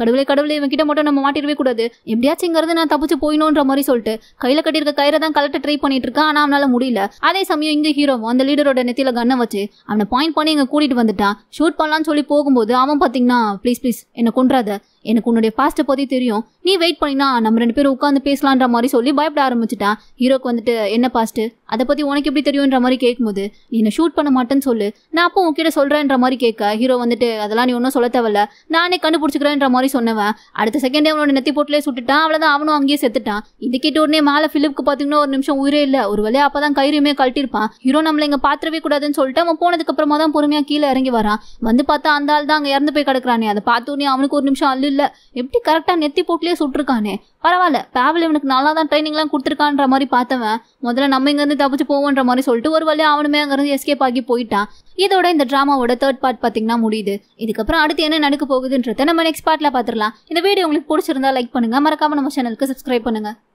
கடவுளே கடவுளே இவன் கிட்ட மட்டும் நம்ம மாட்டிடவே கூடாது எப்படியாச்சுங்கிறது நான் தப்பிச்சு போயிடணுன்ற மாதிரி சொல்லிட்டு கையில் கட்டியிருக்க கயிறை தான் கலெக்டர் ட்ரை பண்ணிட்டு இருக்கான் ஆனால் அவனால் முடியல அதே சமயம் இங்கே ஹீரோ அந்த லீடரோட நெத்தியில் கண்ணை வச்சு அவனை பாயிண்ட் பண்ணி இங்கே கூட்டிகிட்டு வந்துட்டான் ஷூட் பண்ணலான்னு சொல்லி போகும்போது அவன் பார்த்தீங்கன்னா ப்ளீஸ் ப்ளீஸ் என்னை கொன்றாத எனக்கு உன்னுடைய பாஸ்ட்டை பற்றி தெரியும் நீ வெயிட் பண்ணினா நம்ம ரெண்டு பேரும் உட்காந்து பேசலான்ற மாதிரி சொல்லி பயப்பட ஆரம்பிச்சிட்டான் ஹீரோக்கு வந்துட்டு என்ன பாஸ்ட்டு அதை பற்றி உனக்கு எப்படி தெரியுன்ற மாதிரி கேட்கும்போது நீ என்னை ஷூட் பண்ண மாட்டேன்னு சொல்லு நான் அப்போ உன்கிட்ட சொல்கிறேன்ற மாதிரி கேட்க ஹீரோ வந்துட்டு அதெல்லாம் நீ ஒன்றும் சொல்ல தேவையில்ல நானே கண்டுபிடிச்சிக்கிறேன்ற மாதிரி சொன்னவன் அடுத்த செகண்டே அவனோட நெத்தி போட்டிலே சுட்டுட்டான் அவ்வளோதான் அவனும் அங்கேயே செத்துட்டான் இது கேட்ட உடனே மேலே ஃபிலிப்க்கு பார்த்தீங்கன்னா ஒரு நிமிஷம் உயிரே இல்லை ஒரு வேலையை அப்போ தான் கைரியுமே கழட்டிருப்பான் ஹீரோ நம்மளை இங்கே பாத்திரவே கூடாதுன்னு சொல்லிட்டு அவன் போனதுக்கு அப்புறமா தான் பொறுமையாக கீழே இறங்கி வரான் வந்து பார்த்தா அந்த ஆள் தான் அங்கே இறந்து போய் கிடக்குறானே அதை பார்த்தோன்னே அவனுக்கு ஒரு நிமிஷம் அல்லு இல்லை எப்படி கரெக்டாக நெத்தி போட்டிலே சுட்டிருக்கானே பரவாயில்ல பேவல் இவனுக்கு நல்லா தான் ட்ரைனிங்லாம் கொடுத்துருக்கான்ற மாதிரி பார்த்தவன் முதல்ல நம்ம இங்கேருந்து தப்பிச்சு போவோன்ற மாதிரி சொல்லிட்டு ஒரு வழியாக அவனுமே அங்கேருந்து எஸ்கேப் ஆகி போயிட்டான் இதோட இந்த ட்ராமாவோட தேர்ட் பார்ட் பார்த்தீங்கன்னா முடியுது இதுக்கப்புறம் அடுத்து என்ன நடக்க போகுதுன்றத நம்ம நெக்ஸ்ட் பார்ட்டில் பார்த்துடலாம் இந்த வீடியோ உங்களுக்கு பிடிச்சிருந்தா லைக் பண்ணுங்கள் மறக்காம நம்ம சேனலுக்கு சப்ஸ்கிரைப் பண்ணுங்கள்